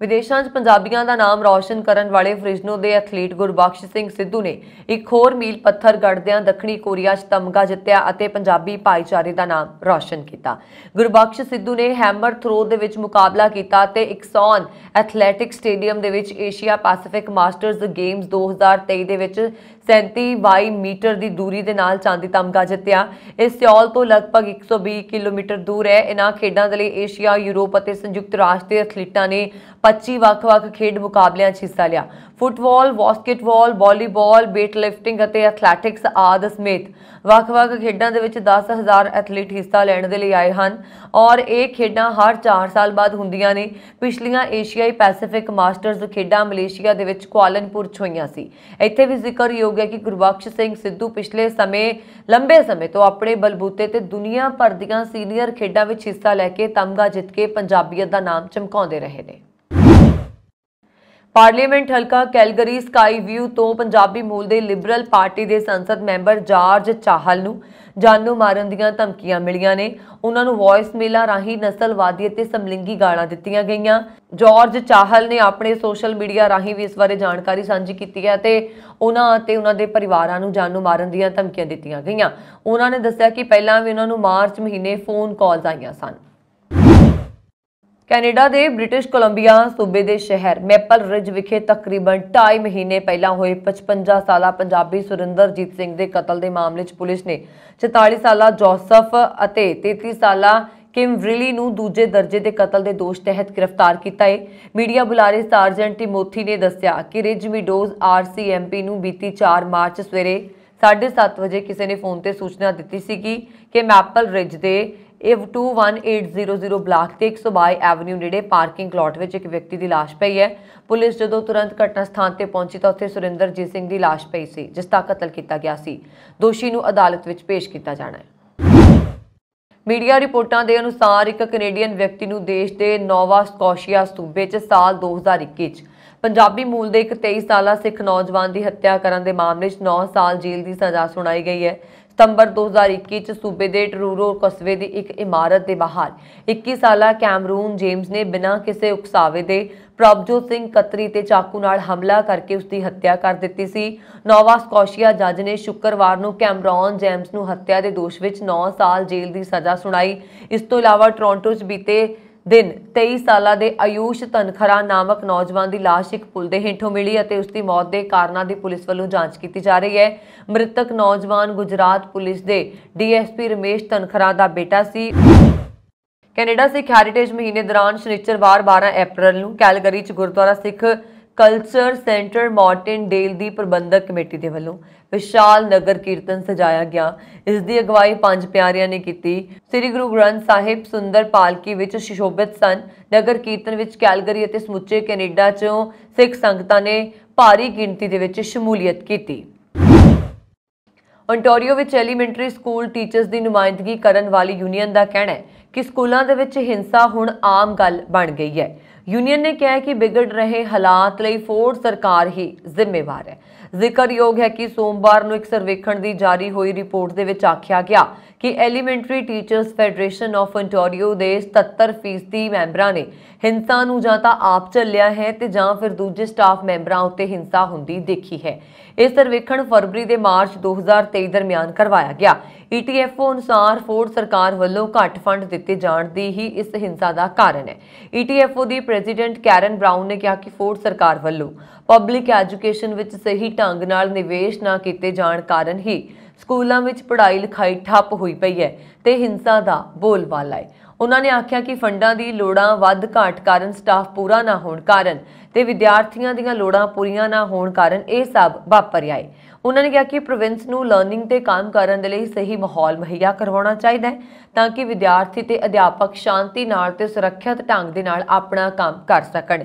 ਵਿਦੇਸ਼ਾਂ 'ਚ ਪੰਜਾਬੀਆਂ ਦਾ ਨਾਮ ਰੌਸ਼ਨ ਕਰਨ ਵਾਲੇ ਫ੍ਰਿਜਨੋ ਦੇ ਐਥਲੀਟ ਗੁਰਬਖਸ਼ ਸਿੰਘ ਸਿੱਧੂ ਨੇ ਇੱਕ ਹੋਰ ਮੀਲ ਪੱਥਰ ਗੜਦਿਆਂ ਦੱਖਣੀ ਕੋਰੀਆ 'ਚ ਤਮਗਾ ਜਿੱਤਿਆ ਅਤੇ ਪੰਜਾਬੀ ਭਾਈਚਾਰੇ ਦਾ ਨਾਮ ਰੌਸ਼ਨ ਕੀਤਾ ਗੁਰਬਖਸ਼ ਸਿੱਧੂ ਨੇ ਹੈਮਰ ਥਰੋ ਦੇ ਵਿੱਚ ਮੁਕਾਬਲਾ ਕੀਤਾ ਤੇ ਇਕਸੌਨ ਐਥਲੈਟਿਕ ਸਟੇਡੀਅਮ ਦੇ ਵਿੱਚ ਏਸ਼ੀਆ ਪੈਸੀਫਿਕ ਮਾਸਟਰਸ ਗੇਮਸ 2023 ਦੇ ਵਿੱਚ 37y ਮੀਟਰ ਦੀ ਦੂਰੀ ਦੇ ਨਾਲ ਚਾਂਦੀ ਤਮਗਾ ਜਿੱਤਿਆ ਇਸ ਸਿਓਲ ਤੋਂ ਲਗਭਗ 120 ਕਿਲੋਮੀਟਰ ਦੂਰ ਹੈ ਇਹਨਾਂ ਖੇਡਾਂ ਦੇ ਲਈ ਏਸ਼ੀਆ ਯੂਰਪ ਅਤੇ ਸੰਯੁਕਤ ਰਾਸ਼ਟਰ ਦੇ ਐਥਲੀਟਾਂ ਨੇ 25 ਵੱਖ-ਵੱਖ ਖੇਡ ਮੁਕਾਬਲਿਆਂ 'ਚ ਹਿੱਸਾ ਲਿਆ football basketball volleyball weight lifting ਅਤੇ ਐਥਲੈਟਿਕਸ ਆਦਿ ਸਮੇਤ ਵੱਖ-ਵੱਖ ਖੇਡਾਂ ਦੇ ਵਿੱਚ 10000 ਐਥਲੀਟ ਹਿੱਸਾ ਲੈਣ ਦੇ ਲਈ ਆਏ ਹਨ ਔਰ ਇਹ ਖੇਡਾਂ ਹਰ 4 ਸਾਲ ਬਾਅਦ ਹੁੰਦੀਆਂ ਨੇ ਪਿਛਲੀਆਂ ਏਸ਼ੀਆਈ ਪੈਸੀਫਿਕ ਮਾਸਟਰਸ ਖੇਡਾਂ ਮਲੇਸ਼ੀਆ ਦੇ ਵਿੱਚ ਕੁਆਲਨਪੁਰ ਚ ਹੋਈਆਂ ਸੀ ਇੱਥੇ ਵੀ ਜ਼ਿਕਰ ਯੋਗ ਹੈ ਕਿ ਗੁਰਬਖਸ਼ ਸਿੰਘ ਸਿੱਧੂ ਪਿਛਲੇ ਸਮੇਂ ਲੰਬੇ ਸਮੇਂ ਤੋਂ ਆਪਣੇ ਬਲਬੂਤੇ ਤੇ ਦੁਨੀਆ ਭਰ ਦੀਆਂ ਸੀਨੀਅਰ ਖੇਡਾਂ ਵਿੱਚ ਹਿੱਸਾ ਲੈ ਕੇ ਤਮਗਾ ਜਿੱਤ ਕੇ ਪੰਜਾਬੀਅਤ ਦਾ ਨਾਮ ਚਮਕਾਉਂਦੇ ਰਹੇ ਨੇ ਪਾਰਲੀਮੈਂਟ ਹਲਕਾ ਕੈਲਗਰੀ ਸਕਾਈ ਵਿਊ ਤੋਂ ਪੰਜਾਬੀ ਮੂਲ ਦੇ ਲਿਬਰਲ ਪਾਰਟੀ ਦੇ ਸੰਸਦ ਮੈਂਬਰ ਜਾਰਜ ਚਾਹਲ ਨੂੰ ਜਾਨੋਂ ਮਾਰਨ ਦੀਆਂ ਧਮਕੀਆਂ ਮਿਲੀਆਂ ਨੇ ਉਹਨਾਂ ਨੂੰ ਵੌਇਸ ਮੇਲਾ ਰਾਹੀਂ ਨਸਲਵਾਦੀ ਅਤੇ ਸਮਲਿੰਗੀ ਗਾਲਾਂ ਦਿੱਤੀਆਂ ਗਈਆਂ ਜਾਰਜ ਚਾਹਲ ਨੇ ਆਪਣੇ ਸੋਸ਼ਲ ਮੀਡੀਆ ਰਾਹੀਂ ਵੀ ਇਸ ਬਾਰੇ ਜਾਣਕਾਰੀ ਸਾਂਝੀ ਕੀਤੀ ਹੈ ਤੇ ਉਹਨਾਂ ਅਤੇ ਉਹਨਾਂ ਦੇ ਪਰਿਵਾਰਾਂ ਨੂੰ ਜਾਨੋਂ ਮਾਰਨ ਦੀਆਂ ਧਮਕੀਆਂ ਦਿੱਤੀਆਂ ਗਈਆਂ ਉਹਨਾਂ ਨੇ ਦੱਸਿਆ ਕਿ ਪਹਿਲਾਂ ਵੀ ਉਹਨਾਂ ਨੂੰ ਮਾਰਚ ਮਹੀਨੇ ਫੋਨ ਕਾਲਸ ਆਈਆਂ ਸਨ ਕੈਨੇਡਾ ਦੇ ਬ੍ਰਿਟਿਸ਼ ਕੋਲੰਬੀਆ ਸੂਬੇ ਦੇ ਸ਼ਹਿਰ ਮੈਪਲ ਰਿਜ ਵਿਖੇ ਤਕਰੀਬਨ 2.5 ਮਹੀਨੇ ਪਹਿਲਾਂ ਹੋਏ 55 ਸਾਲਾ ਪੰਜਾਬੀ ਸੁਰਿੰਦਰਜੀਤ ਸਿੰਘ ਦੇ ਕਤਲ ਦੇ ਮਾਮਲੇ 'ਚ ਪੁਲਿਸ ਨੇ 44 ਸਾਲਾ ਜੋਸਫ ਅਤੇ 33 ਸਾਲਾ ਕਿਮ ਵ੍ਰਿਲੀ ਨੂੰ ਦੂਜੇ ਦਰਜੇ ਦੇ ਕਤਲ ਦੇ ਦੋਸ਼ ਤਹਿਤ ਗ੍ਰਿਫਤਾਰ ਕੀਤਾ ਹੈ ਮੀਡੀਆ ਬੁਲਾਰੇ ਸਰਜੈਂਟ ਟਿਮੋਥੀ ਨੇ ਦੱਸਿਆ ਕਿ ਰਿਜ ਮੀਡੋਸ ਆਰਸੀਐਮਪੀ ਨੂੰ ਬੀਤੀ 4 ਮਾਰਚ ਸਵੇਰੇ 7:30 ਵਜੇ ਕਿਸੇ ਨੇ ਫੋਨ ਤੇ ਸੂਚਨਾ ਦਿੱਤੀ ਸੀ ਕਿ ਮੈਪਲ ਰਿਜ ਦੇ ਇਹ 21800 ਬਲਾਕ ਤੇ 122 ਐਵਨਿਊ ਨੇੜੇ ਪਾਰਕਿੰਗ ਲੋਟ ਵਿੱਚ ਇੱਕ ਵਿਅਕਤੀ ਦੀ ਲਾਸ਼ ਪਈ ਹੈ ਪੁਲਿਸ ਜਦੋਂ ਤੁਰੰਤ ਘਟਨਾ ਸਥਾਨ ਤੇ ਪਹੁੰਚੀ ਤਾਂ ਉੱਥੇ ਸੁਰਿੰਦਰਜੀਤ ਸਿੰਘ ਦੀ ਲਾਸ਼ ਪਈ ਸੀ ਜਿਸ ਦਾ ਕਤਲ ਕੀਤਾ ਗਿਆ ਸੀ ਦੋਸ਼ੀ ਨੂੰ ਅਦਾਲਤ ਵਿੱਚ ਪੇਸ਼ ਕੀਤਾ ਜਾਣਾ ਹੈ ਮੀਡੀਆ ਰਿਪੋਰਟਾਂ ਦੇ ਅਨੁਸਾਰ ਇੱਕ ਕੈਨੇਡੀਅਨ ਵਿਅਕਤੀ ਨੂੰ ਦੇਸ਼ ਦੇ ਨੋਵਾ ਸਕੋਸ਼ੀਆ ਸੂਬੇ 'ਚ ਸਾਲ 2021 'ਚ ਪੰਜਾਬੀ ਮੂਲ ਦੇ ਇੱਕ 23 ਸਾਲਾ ਸਿੱਖ ਨੌਜਵਾਨ ਦੀ ਹੱਤਿਆ ਕਰਨ ਦੇ ਮਾਮਲੇ 'ਚ 9 ਸਾਲ ਜੇਲ੍ਹ ਦੀ ਸਜ਼ਾ ਸੁਣਾਈ ਗਈ ਹੈ ਸਤੰਬਰ 2021 ਚ ਸੂਬੇ ਦੇ ਟਰੂਰੋ ਕਸਬੇ ਦੀ ਇੱਕ ਇਮਾਰਤ ਦੇ ਬਾਹਰ 21 ਸਾਲਾ ਕੈਮਰੂਨ ਜੇਮਸ ਨੇ ਬਿਨਾਂ ਕਿਸੇ ਉਕਸਾਵੇ ਦੇ ਪ੍ਰਭਜੋਤ ਸਿੰਘ ਕਤਰੀ ਤੇ ਚਾਕੂ ਨਾਲ ਹਮਲਾ ਕਰਕੇ ਉਸ ਦੀ ਹੱਤਿਆ ਕਰ ਦਿੱਤੀ ਸੀ ਨੋਵਾ ਸਕੋਸ਼ੀਆ ਜੱਜ ਨੇ ਸ਼ੁੱਕਰਵਾਰ ਨੂੰ ਕੈਮਰੋਨ ਜੇਮਸ ਨੂੰ ਹੱਤਿਆ ਦੇ ਦੋਸ਼ ਵਿੱਚ 9 ਸਾਲ ਜੇਲ੍ਹ ਦੀ ਸਜ਼ਾ ਸੁਣਾਈ ਇਸ ਤੋਂ ਇਲਾਵਾ ਟੋਰਾਂਟੋ 'ਚ ਬੀਤੇ ਦਿਨ 23 ਸਾਲਾ ਦੇ ਆਯੂਸ਼ ਤਨਖਰਾ ਨਾਮਕ ਨੌਜਵਾਨ ਦੀ ਲਾਸ਼ ਇੱਕ ਪੁਲ ਦੇ ਹੇਠੋਂ ਮਿਲੀ ਅਤੇ ਉਸ ਦੀ ਮੌਤ ਦੇ ਕਾਰਨਾਂ ਦੀ ਪੁਲਿਸ ਵੱਲੋਂ ਜਾਂਚ ਕੀਤੀ ਜਾ ਰਹੀ ਹੈ ਮ੍ਰਿਤਕ ਨੌਜਵਾਨ ਗੁਜਰਾਤ ਪੁਲਿਸ ਦੇ ਡੀਐਸਪੀ ਰਮੇਸ਼ ਤਨਖਰਾ ਦਾ ਬੇਟਾ ਸੀ ਕੈਨੇਡਾ ਸਿੱਖ ਹੈਰੀਟੇਜ ਮਹੀਨੇ ਦੌਰਾਨ ਸ਼ਨੀਚਰਵਾਰ 12 ਅਪ੍ਰੈਲ ਨੂੰ ਕੈਲਗਰੀ 'ਚ Gurdwara Sikh culture centre Martindale ਦੀ ਪ੍ਰਬੰਧਕ ਕਮੇਟੀ ਦੇ ਵੱਲੋਂ ਵਿਸ਼ਾਲ ਨਗਰ ਕੀਰਤਨ ਸਜਾਇਆ ਗਿਆ ਇਸ ਦੀ ਅਗਵਾਈ ਪੰਜ ਪਿਆਰਿਆਂ ਨੇ ਕੀਤੀ ਸ੍ਰੀ ਗੁਰੂ ਗ੍ਰੰਥ ਸਾਹਿਬ ਸੁੰਦਰ ਪਾਲਕੀ ਵਿੱਚ ਸ਼ਿਸ਼ੋਭਿਤ ਸਨ ਨਗਰ ਕੀਰਤਨ ਵਿੱਚ ਕੈਲਗਰੀ ਅਤੇ ਸਮੁੱਚੇ ਕੈਨੇਡਾ 'ਚੋਂ ਸਿੱਖ ਸੰਗਤਾਂ ਨੇ ਭਾਰੀ ਗਿਣਤੀ ਦੇ ਵਿੱਚ ਸ਼ਮੂਲੀਅਤ ਕੀਤੀ ਓਨਟਾਰੀਓ ਵਿੱਚ ਐਲੀਮੈਂਟਰੀ ਸਕੂਲ ਟੀਚਰਸ ਦੀ ਨੁਮਾਇੰਦਗੀ ਕਰਨ ਵਾਲੀ ਯੂਨੀਅਨ ਦਾ ਕਹਿਣਾ ਹੈ ਕਿ ਸਕੂਲਾਂ ਦੇ ਵਿੱਚ ਹਿੰਸਾ ਹੁਣ ਆਮ ਗੱਲ ਬਣ ਗਈ ਹੈ ਯੂਨੀਅਨ ਨੇ ਕਿਹਾ ਕਿ ਵਿਗੜ ਰਹੇ ਹਾਲਾਤ ਲਈ ਫੋਰਡ ਸਰਕਾਰ ਹੀ ਜ਼ਿੰਮੇਵਾਰ ਹੈ ਜ਼ਿਕਰਯੋਗ ਹੈ ਕਿ ਸੋਮਵਾਰ ਨੂੰ ਇੱਕ ਸਰਵੇਖਣ ਦੀ ਜਾਰੀ ਹੋਈ ਰਿਪੋਰਟ ਦੇ ਵਿੱਚ ਆਖਿਆ ਗਿਆ ਕਿ elementary teachers federation of Ontario ਦੇ 77% ਮੈਂਬਰਾਂ ਨੇ ਹਿੰਸਾ ਨੂੰ ਜਾਂ ਤਾਂ ਆਪ ਚੱਲਿਆ ਹੈ ਤੇ ਜਾਂ ਫਿਰ ਦੂਜੇ ਸਟਾਫ ਮੈਂਬਰਾਂ ਉੱਤੇ ਹਿੰਸਾ ਹੁੰਦੀ ਦੇਖੀ ਹੈ ਇਹ ਸਰਵੇਖਣ ਫਰਵਰੀ ਦੇ ਮਾਰਚ 2023 ਦਰਮਿਆਨ ਕਰਵਾਇਆ ਗਿਆ ਈਟੀਐਫਓ ਅਨੁਸਾਰ ਫੋਰਡ ਸਰਕਾਰ ਵੱਲੋਂ ਘੱਟ ਫੰਡ ਦਿੱਤੇ ਜਾਣ ਦੀ ਹੀ ਇਸ ਹਿੰਸਾ ਦਾ ਕਾਰਨ ਹੈ ਈਟੀਐਫਓ ਦੀ ਪ੍ਰੈਜ਼ੀਡੈਂਟ ਕੈਰਨ ਬ੍ਰਾਊਨ ਨੇ ਕਿਹਾ ਕਿ ਫੋਰਡ ਸਰਕਾਰ ਵੱਲੋਂ ਪਬਲਿਕ ਐਜੂਕੇਸ਼ਨ ਵਿੱਚ ਸਹੀ ਢੰਗ ਨਾਲ ਨਿਵੇਸ਼ ਨਾ ਕੀਤੇ ਜਾਣ ਕਾਰਨ ਹੀ ਸਕੂਲਾਂ ਵਿੱਚ ਪੜ੍ਹਾਈ ਲਿਖਾਈ ਠੱਪ ਹੋਈ ਪਈ ਹੈ ਤੇ ਹਿੰਸਾ ਦਾ ਬੋਲਬਾਲਾ ਹੈ ਉਹਨਾਂ ਨੇ ਆਖਿਆ ਕਿ ਫੰਡਾਂ ਦੀ ਲੋੜਾਂ ਵੱਧ ਘਾਟ ਕਾਰਨ ਸਟਾਫ ਪੂਰਾ ਨਾ ਹੋਣ ਕਾਰਨ ਤੇ ਵਿਦਿਆਰਥੀਆਂ ਦੀਆਂ ਲੋੜਾਂ ਪੂਰੀਆਂ ਨਾ ਹੋਣ ਕਾਰਨ ਇਹ ਸਭ ਵਾਪਰਿਆ ਹੈ ਉਹਨਾਂ ਨੇ ਕਿਹਾ ਕਿ ਪ੍ਰੋਵਿੰਸ ਨੂੰ ਲਰਨਿੰਗ ਤੇ ਕੰਮ ਕਰਨ ਦੇ ਲਈ ਸਹੀ ਮਾਹੌਲ ਮਹੱਈਆ ਕਰਵਾਉਣਾ ਚਾਹੀਦਾ ਹੈ ਤਾਂ ਕਿ ਵਿਦਿਆਰਥੀ ਤੇ ਅਧਿਆਪਕ ਸ਼ਾਂਤੀ ਨਾਲ ਤੇ ਸੁਰੱਖਿਅਤ ਢੰਗ ਦੇ ਨਾਲ ਆਪਣਾ ਕੰਮ ਕਰ ਸਕਣ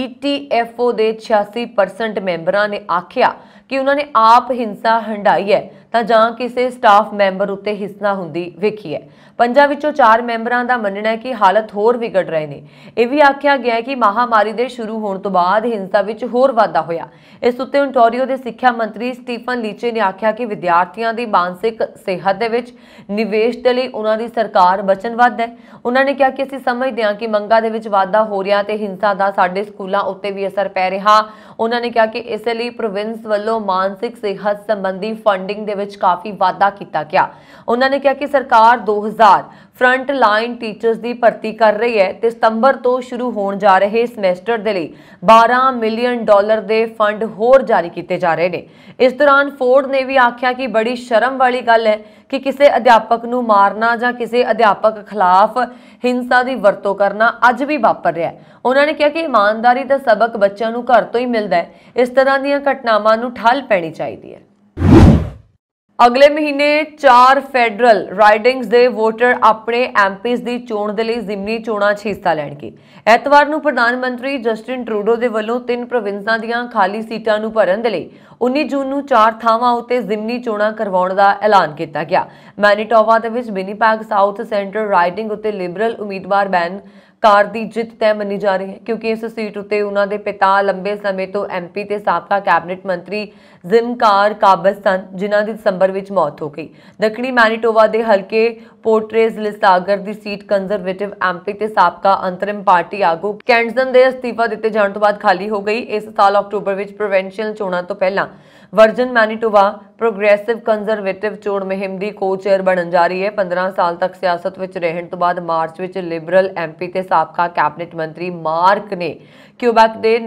ETFO ਦੇ 86% ਮੈਂਬਰਾਂ ਨੇ ਆਖਿਆ ਕਿ ਉਹਨਾਂ ਨੇ ਆਪ ਹਿੰਸਾ ਹੰਡਾਈ ਹੈ ਤਾਂ ਜਾਂ ਕਿਸੇ ਸਟਾਫ ਮੈਂਬਰ ਉੱਤੇ ਹਿੰਸਾ ਹੁੰਦੀ ਵੇਖੀ ਹੈ ਪੰਜਾਂ ਵਿੱਚੋਂ ਚਾਰ ਮੈਂਬਰਾਂ ਦਾ ਮੰਨਣਾ ਹੈ ਕਿ ਹਾਲਤ ਹੋਰ ਵਿਗੜ ਰਹੇ ਨੇ ਇਹ ਵੀ ਆਖਿਆ ਗਿਆ ਹੈ ਕਿ ਮਹਾਮਾਰੀ ਦੇ ਸ਼ੁਰੂ ਹੋਣ ਤੋਂ ਬਾਅਦ ਹਿੰਸਾ ਵਿੱਚ ਹੋਰ ਵਾਧਾ ਹੋਇਆ ਇਸ ਉੱਤੇ ਓਨਟਾਰੀਓ ਦੇ ਸਿੱਖਿਆ ਮੰਤਰੀ ਸਟੀਫਨ ਲੀਚੇ ਨੇ ਆਖਿਆ ਕਿ ਵਿਦਿਆਰਥੀਆਂ ਦੀ ਮਾਨਸਿਕ ਸਿਹਤ ਦੇ ਵਿੱਚ ਨਿਵੇਸ਼ ਦੇ ਲਈ ਉਹਨਾਂ ਦੀ ਸਰਕਾਰ ਵਚਨਬੱਧ ਹੈ ਉਹਨਾਂ ਨੇ ਕਿਹਾ ਕਿ ਅਸੀਂ ਸਮਝਦੇ ਹਾਂ ਕਿ ਮੰਗਾਂ ਦੇ ਵਿੱਚ ਵਾਧਾ ਹੋ ਰਿਹਾ ਤੇ ਹਿੰਸਾ ਦਾ ਸਾਡੇ ਸਕੂਲਾਂ ਉੱਤੇ ਵੀ ਅਸਰ ਪੈ ਰਿਹਾ ਉਹਨਾਂ ਨੇ ਕਿਹਾ ਕਿ ਇਸ ਲਈ ਪ੍ਰੋਵਿੰਸ ਵੱਲੋਂ ਮਾਨਸਿਕ ਸਿਹਤ ਸੰਬੰਧੀ ਫੰਡਿੰਗ ਦੇ ਵਿੱਚ ਕਾਫੀ ਵਾਧਾ ਕੀਤਾ ਗਿਆ ਉਹਨਾਂ ਨੇ ਕਿਹਾ ਕਿ ਸਰਕਾਰ 2000 ਸਰਕਾਰ ਫਰੰਟ ਲਾਈਨ ਟੀਚਰਸ ਦੀ ਭਰਤੀ ਕਰ ਰਹੀ ਹੈ ਤੇ ਸਤੰਬਰ ਤੋਂ ਸ਼ੁਰੂ ਹੋਣ ਜਾ ਰਹੇ ਸਮੈਸਟਰ ਦੇ ਲਈ 12 ਮਿਲੀਅਨ ਡਾਲਰ ਦੇ ਫੰਡ ਹੋਰ ਜਾਰੀ ਕੀਤੇ ਜਾ ਰਹੇ ਨੇ ਇਸ ਦੌਰਾਨ ਫੋਰਡ ਨੇ ਵੀ ਆਖਿਆ ਕਿ ਬੜੀ ਸ਼ਰਮ ਵਾਲੀ ਗੱਲ ਹੈ ਕਿ ਕਿਸੇ ਅਧਿਆਪਕ ਨੂੰ ਮਾਰਨਾ ਜਾਂ ਕਿਸੇ ਅਧਿਆਪਕ ਖਿਲਾਫ ਹਿੰਸਾ ਦੀ ਵਰਤੋਂ ਕਰਨਾ ਅੱਜ ਵੀ ਵਾਪਰ ਰਿਹਾ ਹੈ ਉਹਨਾਂ ਨੇ ਕਿਹਾ ਕਿ ਇਮਾਨਦਾਰੀ ਦਾ ਸਬਕ ਬੱਚਿਆਂ ਨੂੰ ਘਰ ਤੋਂ ਹੀ ਮਿਲਦਾ ਹੈ ਇਸ ਤਰ੍ਹਾਂ ਦੀਆਂ ਘਟਨਾਵਾਂ ਨੂੰ ਠੱਲ ਪੈਣੀ ਚਾਹੀਦੀ ਹੈ ਅਗਲੇ ਮਹੀਨੇ 4 ਫੈਡਰਲ ਰਾਈਡਿੰਗਸ ਦੇ ਵੋਟਰ ਆਪਣੇ ਐਮਪੀਸ ਦੀ ਚੋਣ ਦੇ ਲਈ ਜ਼ਿਮਨੀ ਚੋਣਾਂ 'ਚ ਹਿੱਸਾ ਲੈਣਗੇ ਐਤਵਾਰ ਨੂੰ ਪ੍ਰਧਾਨ ਮੰਤਰੀ ਜਸਟਿਨ ਟਰੂਡੋ ਦੇ ਵੱਲੋਂ ਤਿੰਨ ਪ੍ਰੋਵਿੰਸਾਂ ਦੀਆਂ ਖਾਲੀ ਸੀਟਾਂ ਨੂੰ ਭਰਨ ਦੇ ਲਈ 19 ਜੂਨ ਨੂੰ ਚਾਰ ਥਾਵਾਂ ਉੱਤੇ ਜ਼ਿਮਨੀ ਚੋਣਾਂ ਕਰਵਾਉਣ ਦਾ ਐਲਾਨ ਕੀਤਾ ਗਿਆ ਮੈਨੀਟੋਵਾ ਦੇ ਵਿੱਚ ਬਿਨੀਪੈਗ ਸਾਊਥ ਸੈਂਟਰ ਰਾਈਡਿੰਗ ਉੱਤੇ ਲਿਬਰਲ ਉਮੀਦਵਾਰ ਬੈਨ ਕਾਰ ਦੀ ਜਿੱਤ ਤੈ ਮੰਨੀ ਜਾ ਰਹੀ ਹੈ ਕਿਉਂਕਿ ਇਸ ਸੀਟ ਉਤੇ ਉਹਨਾਂ ਦੇ ਪਿਤਾ ਲੰਬੇ ਸਮੇਂ ਤੋਂ ਐਮਪੀ ਤੇ ਸਾਬਕਾ ਕੈਬਨਿਟ ਮੰਤਰੀ ਜ਼ਿਮਕਾਰ ਕਾਬਸਤਨ ਸਨ ਜਿਨ੍ਹਾਂ ਦੀ ਦਸੰਬਰ ਵਿੱਚ ਮੌਤ ਹੋ ਗਈ ਦੱਖਣੀ ਮੈਨੀਟੋਵਾ ਦੇ ਹਲਕੇ ਪੋਰਟਰੇਜ਼ ਲਿਸਟਾਗਰ ਦੀ ਸੀਟ ਕੰਜ਼ਰਵੇਟਿਵ ਐਮਪੀ ਤੇ ਸਾਬਕਾ ਅੰਤਰਿਮ ਪਾਰਟੀ ਆਗੂ ਕੈਂਡਜ਼ਨ ਦੇ ਅਸਤੀਫਾ ਦਿੱਤੇ ਜਾਣ ਤੋਂ ਬਾਅਦ ਖਾਲੀ ਹੋ ਗਈ ਇਸ ਸਾਲ ਅਕਤੂਬਰ ਵਿੱਚ ਪ੍ਰੋਵਿੰਸ਼ੀਅਲ ਚੋਣਾਂ ਤੋਂ ਪਹਿਲਾਂ ਵਰਜਨ ਮੈਨੀਟੋਵਾ ਪ੍ਰੋਗਰੈਸਿਵ ਕੰਜ਼ਰਵੇਟਿਵ ਚੋਣ ਮਹਿਮ ਦੀ ਕੋ-ਚੇਅਰ ਬਣਨ ਜਾ ਰਹੀ ਹੈ 15 ਸਾਲ ਤੱਕ ਸਿਆਸਤ ਵਿੱਚ ਰਹਿਣ ਤੋਂ ਬਾਅਦ ਮਾਰਚ ਵਿੱਚ ਲਿਬਰਲ ਐਮਪੀ ਤੇ ਸਾਬਕਾ ਕੈਬਨਿਟ ਮੰਤਰੀ ਮਾਰਕ ਨੇ ਕਿਊਬੈਕ ਦੇ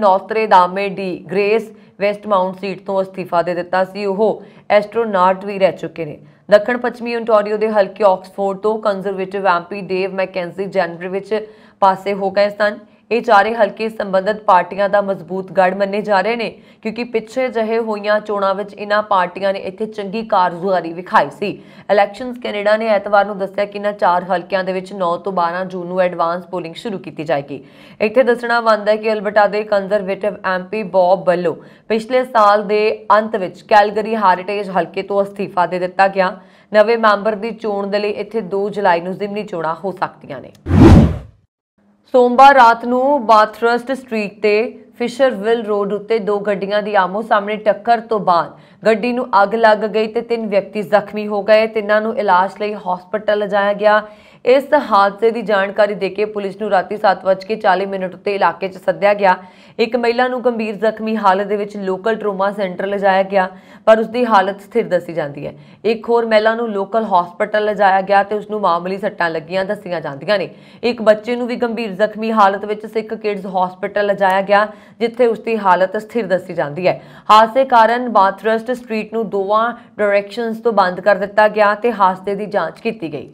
Dame de Grace Westmount seat ਤੋਂ ਅਸਤੀਫਾ ਦੇ ਦਿੱਤਾ ਸੀ ਉਹ ਐਸਟ੍ਰੋਨਾਟ ਵੀ ਰਹਿ ਚੁੱਕੇ ਨੇ ਦੱਖਣ ਪੱਛਮੀ ਓਨਟਾਰੀਓ ਦੇ ਹਲਕੇ ਆਕਸਫੋਰਡ ਤੋਂ ਕੰਜ਼ਰਵੇਟਿਵ ਐਮਪੀ ਡੇਵ ਮੈਕੈਂਜ਼ੀ ਜਨਵਰੀ ਵਿੱਚ ਪਾਸੇ ਹੋ ਗਏ ਸਨ ਇਹ ਚਾਰੇ ਹਲਕੇ ਸੰਬੰਧਿਤ ਪਾਰਟੀਆਂ ਦਾ ਮਜ਼ਬੂਤ ਗੜ ਮੰਨੇ ਜਾ ਰਹੇ ਨੇ ਕਿਉਂਕਿ ਪਿੱਛੇ ਜਹੇ ਹੋਈਆਂ ਚੋਣਾਂ ਵਿੱਚ ਇਹਨਾਂ ਪਾਰਟੀਆਂ ਨੇ ਇੱਥੇ ਚੰਗੀ ਕਾਰਗੁਜ਼ਾਰੀ ਵਿਖਾਈ ਸੀ ਇਲੈਕਸ਼ਨਸ ਕੈਨੇਡਾ ਨੇ ਐਤਵਾਰ ਨੂੰ ਦੱਸਿਆ ਕਿ ਇਹਨਾਂ ਚਾਰ ਹਲਕਿਆਂ ਦੇ ਵਿੱਚ 9 ਤੋਂ 12 ਜੂਨ ਨੂੰ ਐਡਵਾਂਸ ਪੋਲਿੰਗ ਸ਼ੁਰੂ ਕੀਤੀ ਜਾਏਗੀ ਇੱਥੇ ਦੱਸਣਾ ਬਣਦਾ ਹੈ ਕਿ ਅਲਬਰਟਾ ਦੇ ਕੰਜ਼ਰਵੇਟਿਵ ਐਮਪੀ ਬੌਬ ਬੱਲੋ ਪਿਛਲੇ ਸਾਲ ਦੇ ਅੰਤ ਵਿੱਚ ਕੈਲਗਰੀ ਹੈਰੀਟੇਜ ਹਲਕੇ ਤੋਂ ਅਸਤੀਫਾ ਦੇ ਦਿੱਤਾ ਗਿਆ ਨਵੇਂ ਮੈਂਬਰ ਦੀ ਚੋਣ ਦੇ ਲਈ ਇੱਥੇ 2 ਜੁਲਾਈ ਨੂੰ ਜ਼ਿਮਨੀ ਚੋਣਾਂ ਹੋ ਸਕਦੀਆਂ ਨੇ ਸੋਮਵਾਰ ਰਾਤ ਨੂੰ ਬਾਥਰਸਟ ਸਟਰੀਟ ਤੇ ਫਿਸ਼ਰਵਿਲ ਰੋਡ ਉੱਤੇ ਦੋ ਗੱਡੀਆਂ ਦੀ ਆਮੋ ਸਾਹਮਣੇ ਟੱਕਰ ਤੋਂ ਬਾਅਦ ਗੱਡੀ ਨੂੰ ਅੱਗ ਲੱਗ ਗਈ ਤੇ ਤਿੰਨ ਵਿਅਕਤੀ ਜ਼ਖਮੀ ਹੋ ਗਏ ਤਿੰਨਾਂ ਨੂੰ ਇਲਾਜ ਲਈ ਹਸਪਤਾਲ ਲਿਜਾਇਆ ਗਿਆ ਇਸ ਹਾਦਸੇ ਦੀ ਜਾਣਕਾਰੀ ਦੇ ਕੇ ਪੁਲਿਸ ਨੂੰ ਰਾਤੀ 7:40 ਮਿੰਟ ਉੱਤੇ ਇਲਾਕੇ 'ਚ ਸੱਦਿਆ ਗਿਆ ਇੱਕ ਮਹਿਲਾ ਨੂੰ ਗੰਭੀਰ ਜ਼ਖਮੀ ਹਾਲਤ ਦੇ ਵਿੱਚ ਲੋਕਲ ਟਰੋਮਾ ਸੈਂਟਰ ਲਿਜਾਇਆ ਗਿਆ ਪਰ ਉਸ ਦੀ ਹਾਲਤ ਸਥਿਰ ਦੱਸੀ ਜਾਂਦੀ ਹੈ ਇੱਕ ਹੋਰ ਮਹਿਲਾ ਨੂੰ ਲੋਕਲ ਹਸਪਤਾਲ ਲਿਜਾਇਆ ਗਿਆ ਤੇ ਉਸ ਨੂੰ ਮਾਮੂਲੀ ਸੱਟਾਂ ਲੱਗੀਆਂ ਦੱਸੀਆਂ ਜਾਂਦੀਆਂ ਨੇ ਇੱਕ ਬੱਚੇ ਨੂੰ ਵੀ ਗੰਭੀਰ ਜ਼ਖਮੀ ਹਾਲਤ ਵਿੱਚ ਸਿੱਖ ਕਿਡਜ਼ ਹਸਪਤਾਲ ਲਿਜਾਇਆ ਗਿਆ ਜਿੱਥੇ ਉਸ ਦੀ ਹਾਲਤ ਸਥਿਰ ਦੱਸੀ ਜਾਂਦੀ ਹੈ ਹਾਦਸੇ ਕਾਰਨ ਬਾਥਰਸਟ ਸਟਰੀਟ ਨੂੰ ਦੋਵਾਂ ਡਾਇਰੈਕਸ਼ਨਸ ਤੋਂ ਬੰਦ ਕਰ ਦਿੱਤਾ ਗਿਆ ਤੇ ਹਾਦਸੇ ਦੀ ਜਾਂਚ ਕੀਤੀ ਗਈ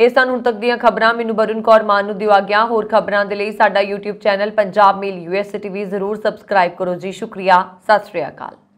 ਇਹ ਸਾਨੂੰ ਹੁਣ ਤੱਕ ਦੀਆਂ ਖਬਰਾਂ ਮੈਨੂੰ ਬਰਨ ਕੌਰ ਮਾਨ ਨੂੰ ਦਿਵਾ ਗਿਆ ਹੋਰ ਖਬਰਾਂ ਦੇ ਲਈ ਸਾਡਾ YouTube channel Punjab mail US TV ਜ਼ਰੂਰ ਸਬਸਕ੍ਰਾਈਬ ਕਰੋ ਜੀ ਸ਼ੁਕਰੀਆ ਸਤਿ ਸ਼੍ਰੀ ਅਕਾਲ